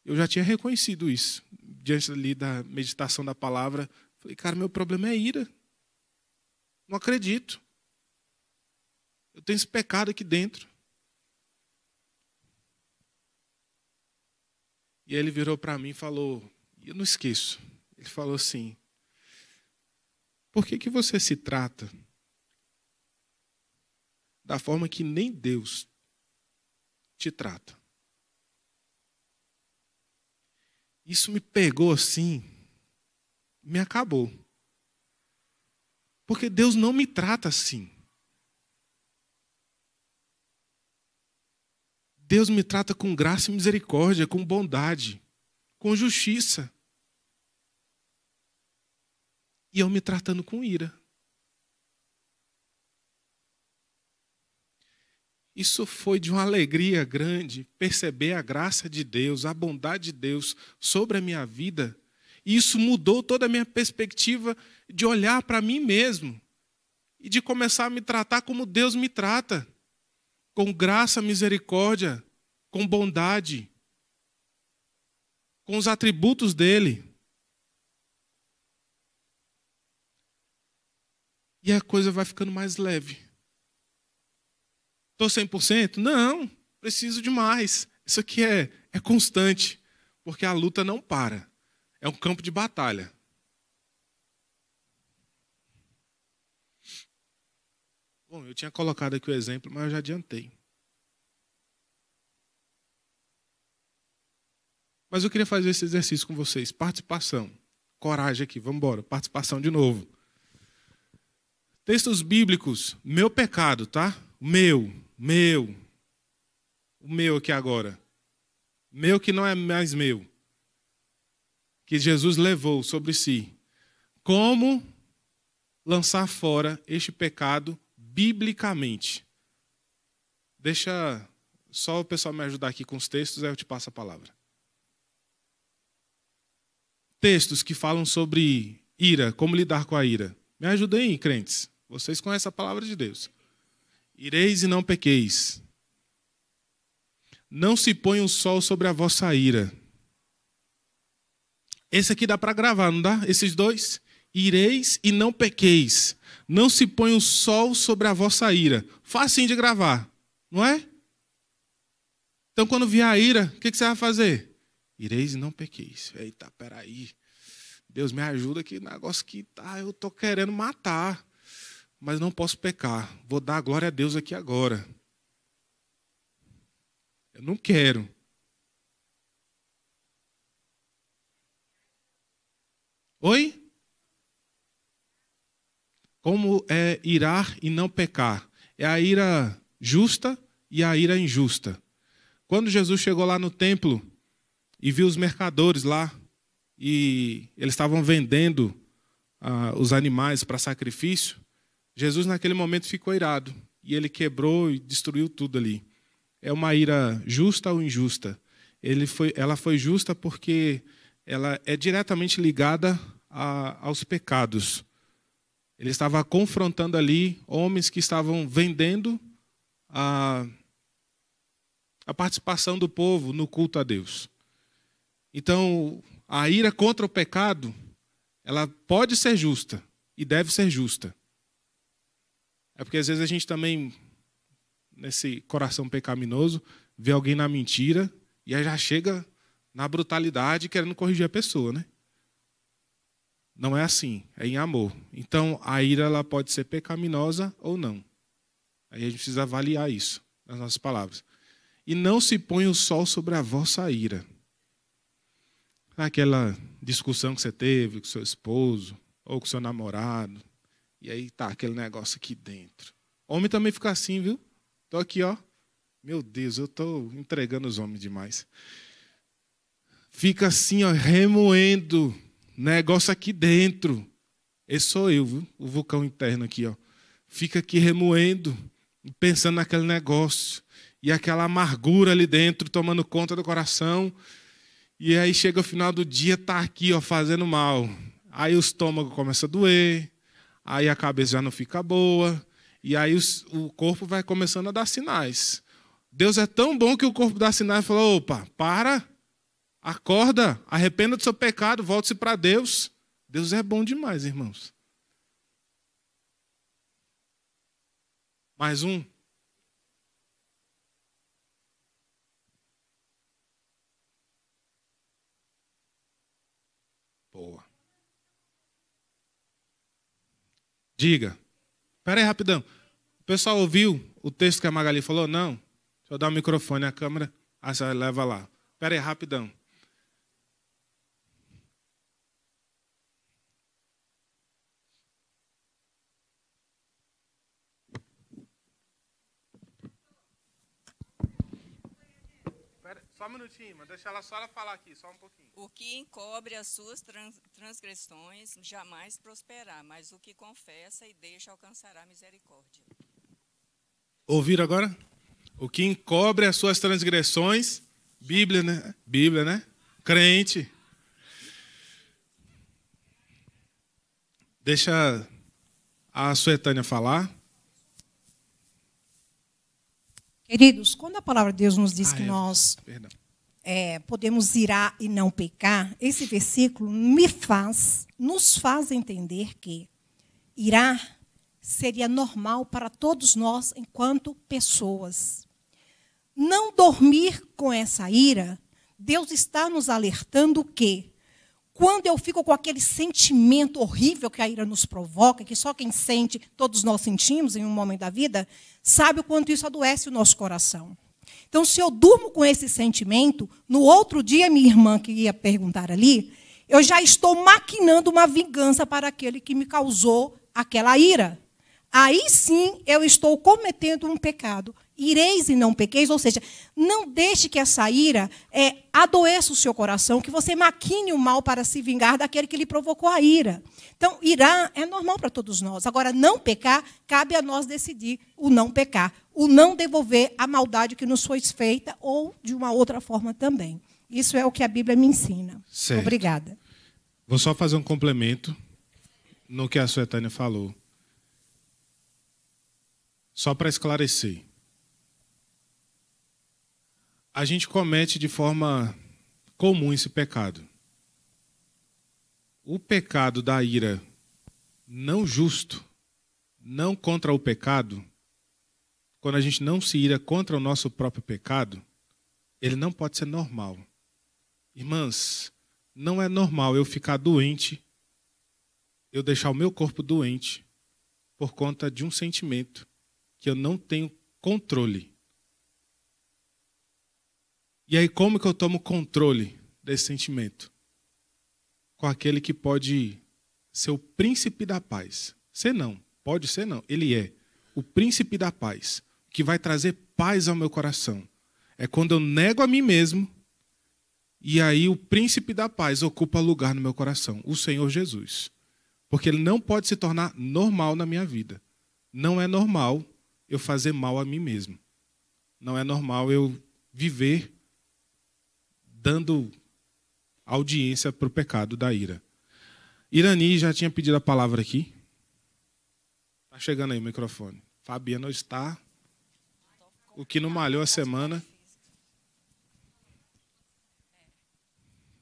S1: Eu já tinha reconhecido isso, diante ali da meditação da palavra, Falei, cara, meu problema é ira. Não acredito. Eu tenho esse pecado aqui dentro. E ele virou para mim e falou, e eu não esqueço. Ele falou assim: Por que que você se trata da forma que nem Deus te trata? Isso me pegou assim, me acabou. Porque Deus não me trata assim. Deus me trata com graça e misericórdia, com bondade, com justiça. E eu me tratando com ira. Isso foi de uma alegria grande perceber a graça de Deus, a bondade de Deus sobre a minha vida e isso mudou toda a minha perspectiva de olhar para mim mesmo e de começar a me tratar como Deus me trata, com graça, misericórdia, com bondade, com os atributos dele. E a coisa vai ficando mais leve. Estou 100%? Não, preciso de mais. Isso aqui é, é constante, porque a luta não para. É um campo de batalha. Bom, eu tinha colocado aqui o exemplo, mas eu já adiantei. Mas eu queria fazer esse exercício com vocês. Participação. Coragem aqui, vamos embora. Participação de novo. Textos bíblicos. Meu pecado, tá? Meu, meu. O meu aqui agora. Meu que não é mais meu que Jesus levou sobre si. Como lançar fora este pecado biblicamente? Deixa só o pessoal me ajudar aqui com os textos, aí eu te passo a palavra. Textos que falam sobre ira, como lidar com a ira. Me ajudem, crentes. Vocês conhecem a palavra de Deus. Ireis e não pequeis. Não se põe o um sol sobre a vossa ira esse aqui dá para gravar, não dá? Esses dois? Ireis e não pequeis. Não se põe o sol sobre a vossa ira. Facinho de gravar, não é? Então, quando vier a ira, o que, que, você vai fazer? Ireis e não pequeis. Eita, peraí. Deus me ajuda que negócio que tá, eu tô querendo matar, mas não posso pecar. Vou dar a glória a Deus aqui agora. Eu não quero. Oi? Como é irar e não pecar? É a ira justa e a ira injusta. Quando Jesus chegou lá no templo e viu os mercadores lá, e eles estavam vendendo ah, os animais para sacrifício, Jesus naquele momento ficou irado e ele quebrou e destruiu tudo ali. É uma ira justa ou injusta? Foi, ela foi justa porque ela é diretamente ligada a, aos pecados. Ele estava confrontando ali homens que estavam vendendo a, a participação do povo no culto a Deus. Então, a ira contra o pecado, ela pode ser justa e deve ser justa. É porque às vezes a gente também, nesse coração pecaminoso, vê alguém na mentira e aí já chega na brutalidade querendo corrigir a pessoa, né? Não é assim, é em amor. Então, a ira ela pode ser pecaminosa ou não. Aí a gente precisa avaliar isso nas nossas palavras. E não se põe o sol sobre a vossa ira. Aquela discussão que você teve com seu esposo ou com seu namorado, e aí tá aquele negócio aqui dentro. Homem também fica assim, viu? Tô aqui, ó. Meu Deus, eu tô entregando os homens demais fica assim, ó, remoendo negócio aqui dentro. Esse sou eu, viu? o vulcão interno aqui, ó. Fica aqui remoendo, pensando naquele negócio e aquela amargura ali dentro tomando conta do coração. E aí chega o final do dia, tá aqui, ó, fazendo mal. Aí o estômago começa a doer, aí a cabeça já não fica boa, e aí os, o corpo vai começando a dar sinais. Deus é tão bom que o corpo dá sinais e fala: opa, para, Acorda, arrependa do seu pecado, volte-se para Deus. Deus é bom demais, irmãos. Mais um. Boa. Diga. Espera aí rapidão. O pessoal ouviu o texto que a Magali falou? Não. Deixa eu dar o microfone à câmera. Ah, você leva lá. Espera aí rapidão. deixar ela só ela falar aqui, só um pouquinho. O que
S4: encobre as suas trans, transgressões jamais prosperará, mas o que confessa
S1: e deixa alcançará misericórdia. Ouviram agora? O que encobre as suas transgressões, Bíblia, né? Bíblia, né? Crente. Deixa a Suetânia falar.
S3: Queridos, quando a palavra de Deus nos diz ah, que é. nós Perdão é, podemos irar e não pecar, esse versículo me faz, nos faz entender que irar seria normal para todos nós enquanto pessoas. Não dormir com essa ira, Deus está nos alertando que quando eu fico com aquele sentimento horrível que a ira nos provoca, que só quem sente, todos nós sentimos em um momento da vida, sabe o quanto isso adoece o nosso coração. Então, se eu durmo com esse sentimento, no outro dia, minha irmã que ia perguntar ali, eu já estou maquinando uma vingança para aquele que me causou aquela ira. Aí sim eu estou cometendo um pecado. Ireis e não pequeis, ou seja, não deixe que essa ira é, adoeça o seu coração, que você maquine o mal para se vingar daquele que lhe provocou a ira. Então, irá é normal para todos nós. Agora, não pecar, cabe a nós decidir o não pecar o não devolver a maldade que nos foi feita ou de uma outra forma também. Isso é o que a Bíblia me ensina. Certo. Obrigada.
S1: Vou só fazer um complemento no que a Suetânia falou. Só para esclarecer. A gente comete de forma comum esse pecado. O pecado da ira não justo, não contra o pecado, quando a gente não se ira contra o nosso próprio pecado, ele não pode ser normal. Irmãs, não é normal eu ficar doente, eu deixar o meu corpo doente por conta de um sentimento que eu não tenho controle. E aí, como que eu tomo controle desse sentimento? Com aquele que pode ser o príncipe da paz. Ser não, pode ser não, ele é o príncipe da paz que vai trazer paz ao meu coração. É quando eu nego a mim mesmo e aí o príncipe da paz ocupa lugar no meu coração, o Senhor Jesus. Porque ele não pode se tornar normal na minha vida. Não é normal eu fazer mal a mim mesmo. Não é normal eu viver dando audiência para o pecado da ira. Irani já tinha pedido a palavra aqui. Está chegando aí o microfone. Fabiana está o que não malhou a semana.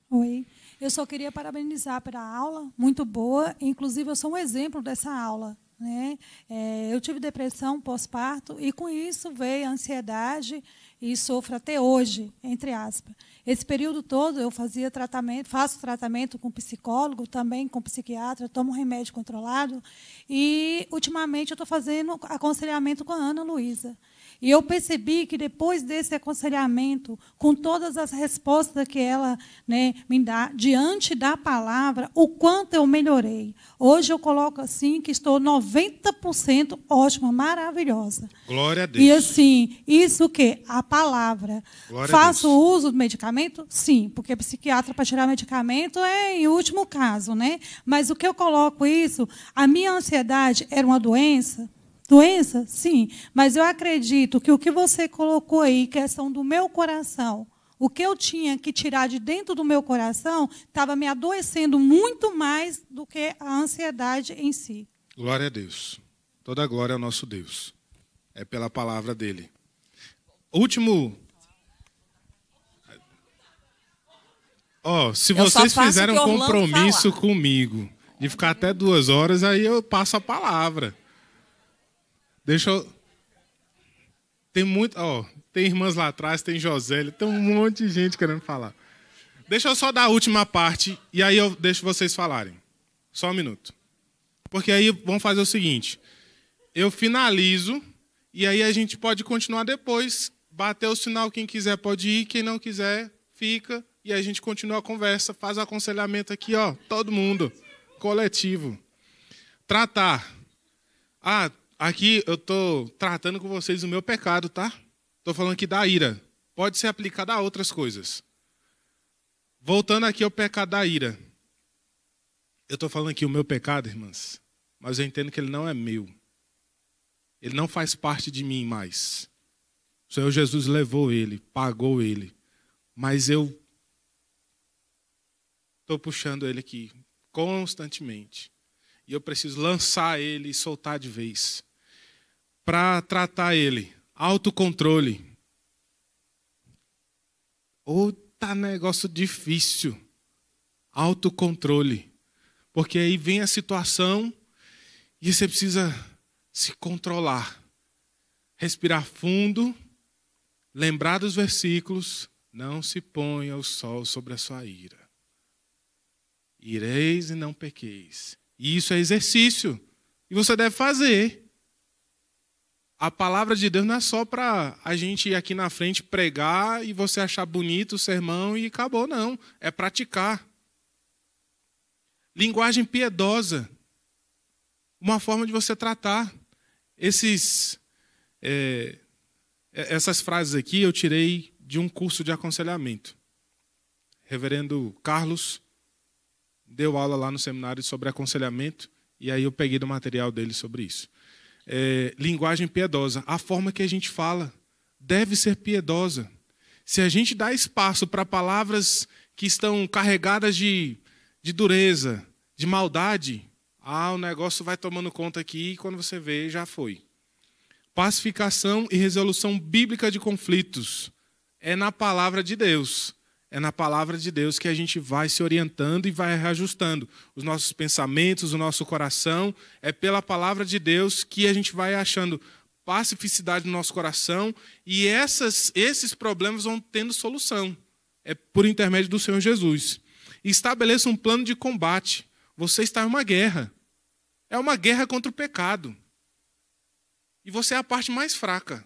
S2: Oi. Eu só queria parabenizar pela aula, muito boa. Inclusive, eu sou um exemplo dessa aula. Né? É, eu tive depressão pós-parto e, com isso, veio a ansiedade e sofro até hoje, entre aspas. Esse período todo eu fazia tratamento, faço tratamento com psicólogo, também com psiquiatra, tomo remédio controlado e ultimamente eu estou fazendo aconselhamento com a Ana Luísa. E eu percebi que depois desse aconselhamento, com todas as respostas que ela né, me dá, diante da palavra, o quanto eu melhorei. Hoje eu coloco assim que estou 90% ótima, maravilhosa.
S1: Glória a Deus. E
S2: assim, isso que? A palavra. Glória Faço uso do medicamento? Sim, porque psiquiatra para tirar medicamento é em último caso, né? Mas o que eu coloco isso, a minha ansiedade era uma doença Doença? Sim. Mas eu acredito que o que você colocou aí, é questão do meu coração, o que eu tinha que tirar de dentro do meu coração, estava me adoecendo muito mais do que a ansiedade em si.
S1: Glória a Deus. Toda glória ao nosso Deus. É pela palavra dele. Último. Ó, oh, se vocês fizeram um compromisso falar. comigo de ficar até duas horas, aí eu passo a palavra. Deixa eu. Tem muito. Ó, tem irmãs lá atrás, tem Josélia, tem um monte de gente querendo falar. Deixa eu só dar a última parte e aí eu deixo vocês falarem. Só um minuto. Porque aí vamos fazer o seguinte: eu finalizo e aí a gente pode continuar depois. Bater o sinal, quem quiser pode ir, quem não quiser, fica. E aí a gente continua a conversa, faz o aconselhamento aqui, ó, todo mundo, coletivo. Tratar. Ah, Aqui eu estou tratando com vocês o meu pecado, tá? Estou falando aqui da ira. Pode ser aplicada a outras coisas. Voltando aqui ao pecado da ira. Eu estou falando aqui o meu pecado, irmãs, mas eu entendo que ele não é meu. Ele não faz parte de mim mais. O Senhor Jesus levou ele, pagou ele. Mas eu estou puxando ele aqui constantemente e eu preciso lançar ele e soltar de vez. Para tratar ele, autocontrole. outro negócio difícil. Autocontrole. Porque aí vem a situação e você precisa se controlar. Respirar fundo, lembrar dos versículos, não se ponha o sol sobre a sua ira. Ireis e não pequeis e isso é exercício. E você deve fazer. A palavra de Deus não é só para a gente ir aqui na frente pregar e você achar bonito o sermão e acabou, não. É praticar. Linguagem piedosa. Uma forma de você tratar esses. É, essas frases aqui eu tirei de um curso de aconselhamento. Reverendo Carlos deu aula lá no seminário sobre aconselhamento, e aí eu peguei do material dele sobre isso. É, linguagem piedosa. A forma que a gente fala deve ser piedosa. Se a gente dá espaço para palavras que estão carregadas de, de dureza, de maldade, ah, o negócio vai tomando conta aqui e quando você vê, já foi. Pacificação e resolução bíblica de conflitos é na palavra de Deus é na palavra de Deus que a gente vai se orientando e vai reajustando os nossos pensamentos, o nosso coração. É pela palavra de Deus que a gente vai achando pacificidade no nosso coração e essas, esses problemas vão tendo solução. É por intermédio do Senhor Jesus. Estabeleça um plano de combate. Você está em uma guerra. É uma guerra contra o pecado. E você é a parte mais fraca.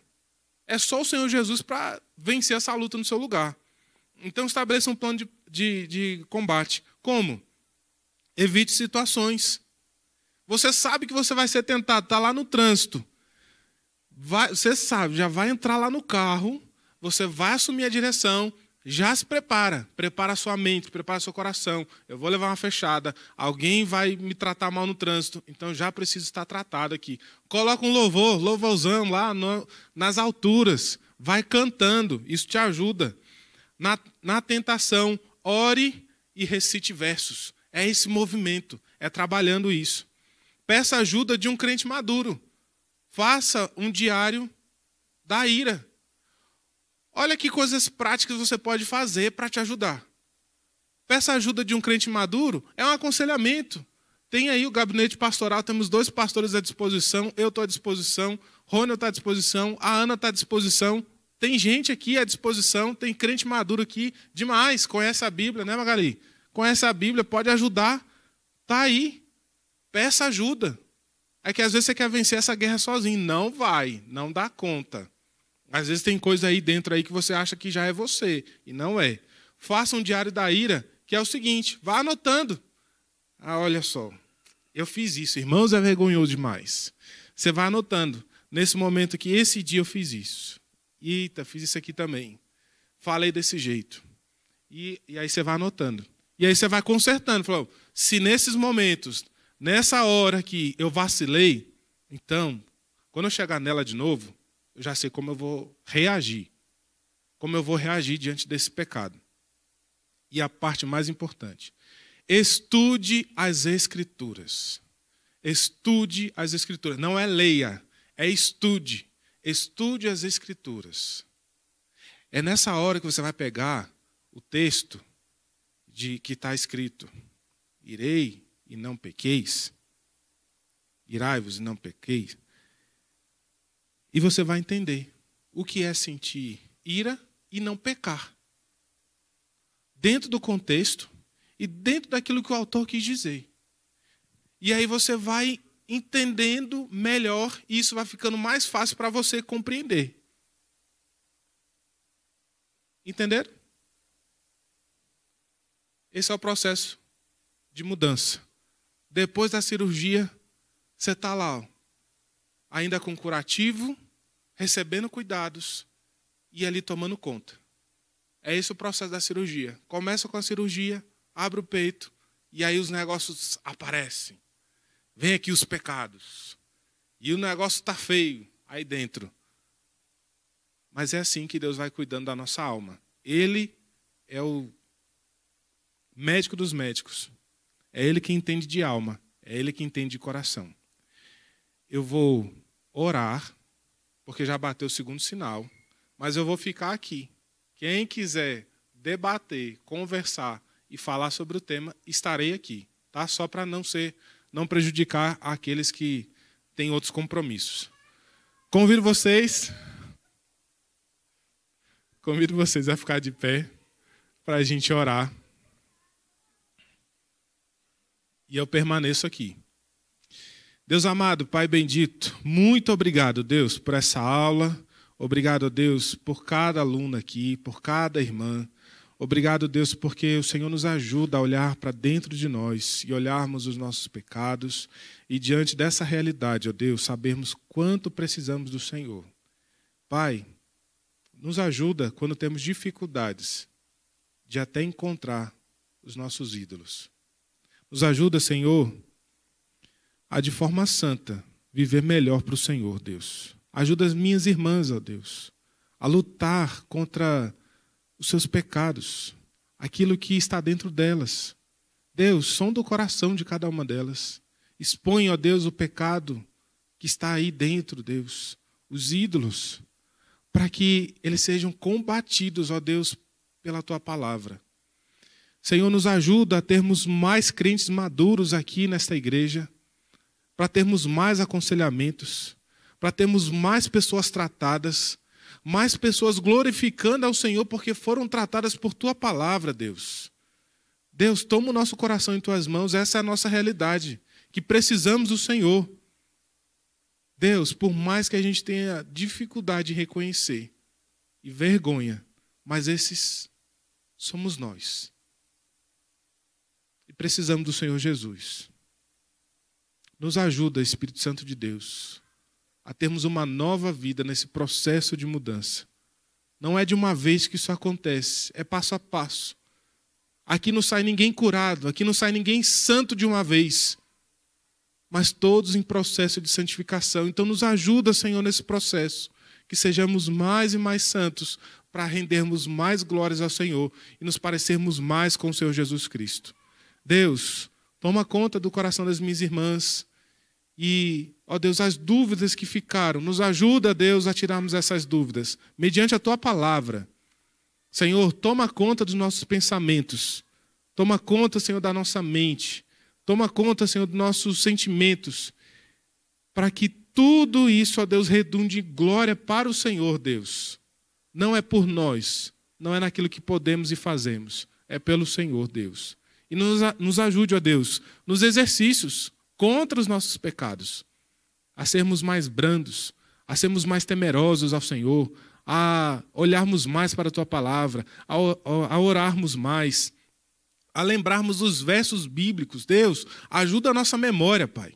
S1: É só o Senhor Jesus para vencer essa luta no seu lugar. Então estabeleça um plano de, de, de combate. Como? Evite situações. Você sabe que você vai ser tentado, está lá no trânsito. Vai, você sabe, já vai entrar lá no carro, você vai assumir a direção, já se prepara, prepara sua mente, prepara seu coração. Eu vou levar uma fechada, alguém vai me tratar mal no trânsito, então já preciso estar tratado aqui. Coloca um louvor, louvorzão lá no, nas alturas, vai cantando, isso te ajuda na, na tentação, ore e recite versos. É esse movimento, é trabalhando isso. Peça ajuda de um crente maduro. Faça um diário da ira. Olha que coisas práticas você pode fazer para te ajudar. Peça ajuda de um crente maduro é um aconselhamento. Tem aí o gabinete pastoral, temos dois pastores à disposição, eu estou à disposição, Rônio está à disposição, a Ana está à disposição. Tem gente aqui à disposição, tem crente maduro aqui demais, conhece a Bíblia, né, Magali? Conhece a Bíblia, pode ajudar. Tá aí. Peça ajuda. É que às vezes você quer vencer essa guerra sozinho. Não vai, não dá conta. Às vezes tem coisa aí dentro aí que você acha que já é você, e não é. Faça um diário da ira, que é o seguinte: vá anotando. Ah, olha só, eu fiz isso, irmãos, é vergonhoso demais. Você vai anotando. Nesse momento que esse dia eu fiz isso. Eita, fiz isso aqui também. Falei desse jeito. E, e aí você vai anotando. E aí você vai consertando. Falou, se nesses momentos, nessa hora que eu vacilei, então, quando eu chegar nela de novo, eu já sei como eu vou reagir. Como eu vou reagir diante desse pecado. E a parte mais importante: estude as Escrituras. Estude as Escrituras. Não é leia, é estude. Estude as Escrituras. É nessa hora que você vai pegar o texto de que está escrito: Irei e não pequeis, irai-vos e não pequeis. E você vai entender o que é sentir ira e não pecar. Dentro do contexto e dentro daquilo que o autor quis dizer. E aí você vai entendendo melhor, e isso vai ficando mais fácil para você compreender. Entenderam? Esse é o processo de mudança. Depois da cirurgia, você está lá, ó, ainda com curativo, recebendo cuidados e ali tomando conta. É esse o processo da cirurgia. Começa com a cirurgia, abre o peito e aí os negócios aparecem. Vem aqui os pecados. E o negócio está feio aí dentro. Mas é assim que Deus vai cuidando da nossa alma. Ele é o médico dos médicos. É ele que entende de alma. É ele que entende de coração. Eu vou orar, porque já bateu o segundo sinal. Mas eu vou ficar aqui. Quem quiser debater, conversar e falar sobre o tema, estarei aqui. Tá? Só para não ser não prejudicar aqueles que têm outros compromissos. Convido vocês, convido vocês a ficar de pé para a gente orar. E eu permaneço aqui. Deus amado, Pai bendito, muito obrigado, Deus, por essa aula. Obrigado, Deus, por cada aluno aqui, por cada irmã. Obrigado, Deus, porque o Senhor nos ajuda a olhar para dentro de nós e olharmos os nossos pecados e, diante dessa realidade, ó Deus, sabermos quanto precisamos do Senhor. Pai, nos ajuda quando temos dificuldades de até encontrar os nossos ídolos. Nos ajuda, Senhor, a de forma santa viver melhor para o Senhor, Deus. Ajuda as minhas irmãs, ó Deus, a lutar contra os seus pecados, aquilo que está dentro delas. Deus, som do coração de cada uma delas. Expõe, ó Deus, o pecado que está aí dentro, Deus, os ídolos, para que eles sejam combatidos, ó Deus, pela tua palavra. Senhor, nos ajuda a termos mais crentes maduros aqui nesta igreja, para termos mais aconselhamentos, para termos mais pessoas tratadas mais pessoas glorificando ao Senhor porque foram tratadas por tua palavra, Deus. Deus, toma o nosso coração em tuas mãos, essa é a nossa realidade, que precisamos do Senhor. Deus, por mais que a gente tenha dificuldade em reconhecer e vergonha, mas esses somos nós. E precisamos do Senhor Jesus. Nos ajuda, Espírito Santo de Deus a termos uma nova vida nesse processo de mudança. Não é de uma vez que isso acontece, é passo a passo. Aqui não sai ninguém curado, aqui não sai ninguém santo de uma vez, mas todos em processo de santificação. Então, nos ajuda, Senhor, nesse processo, que sejamos mais e mais santos para rendermos mais glórias ao Senhor e nos parecermos mais com o Senhor Jesus Cristo. Deus, toma conta do coração das minhas irmãs e Ó Deus, as dúvidas que ficaram, nos ajuda, Deus, a tirarmos essas dúvidas, mediante a tua palavra. Senhor, toma conta dos nossos pensamentos, toma conta, Senhor, da nossa mente, toma conta, Senhor, dos nossos sentimentos, para que tudo isso, ó Deus, redunde glória para o Senhor, Deus. Não é por nós, não é naquilo que podemos e fazemos, é pelo Senhor, Deus. E nos, nos ajude, ó Deus, nos exercícios contra os nossos pecados a sermos mais brandos, a sermos mais temerosos ao Senhor, a olharmos mais para a tua palavra, a orarmos mais, a lembrarmos dos versos bíblicos. Deus, ajuda a nossa memória, Pai.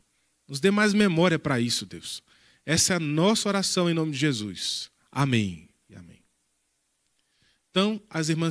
S1: Nos dê mais memória para isso, Deus. Essa é a nossa oração em nome de Jesus. Amém. Amém. Então, as irmãs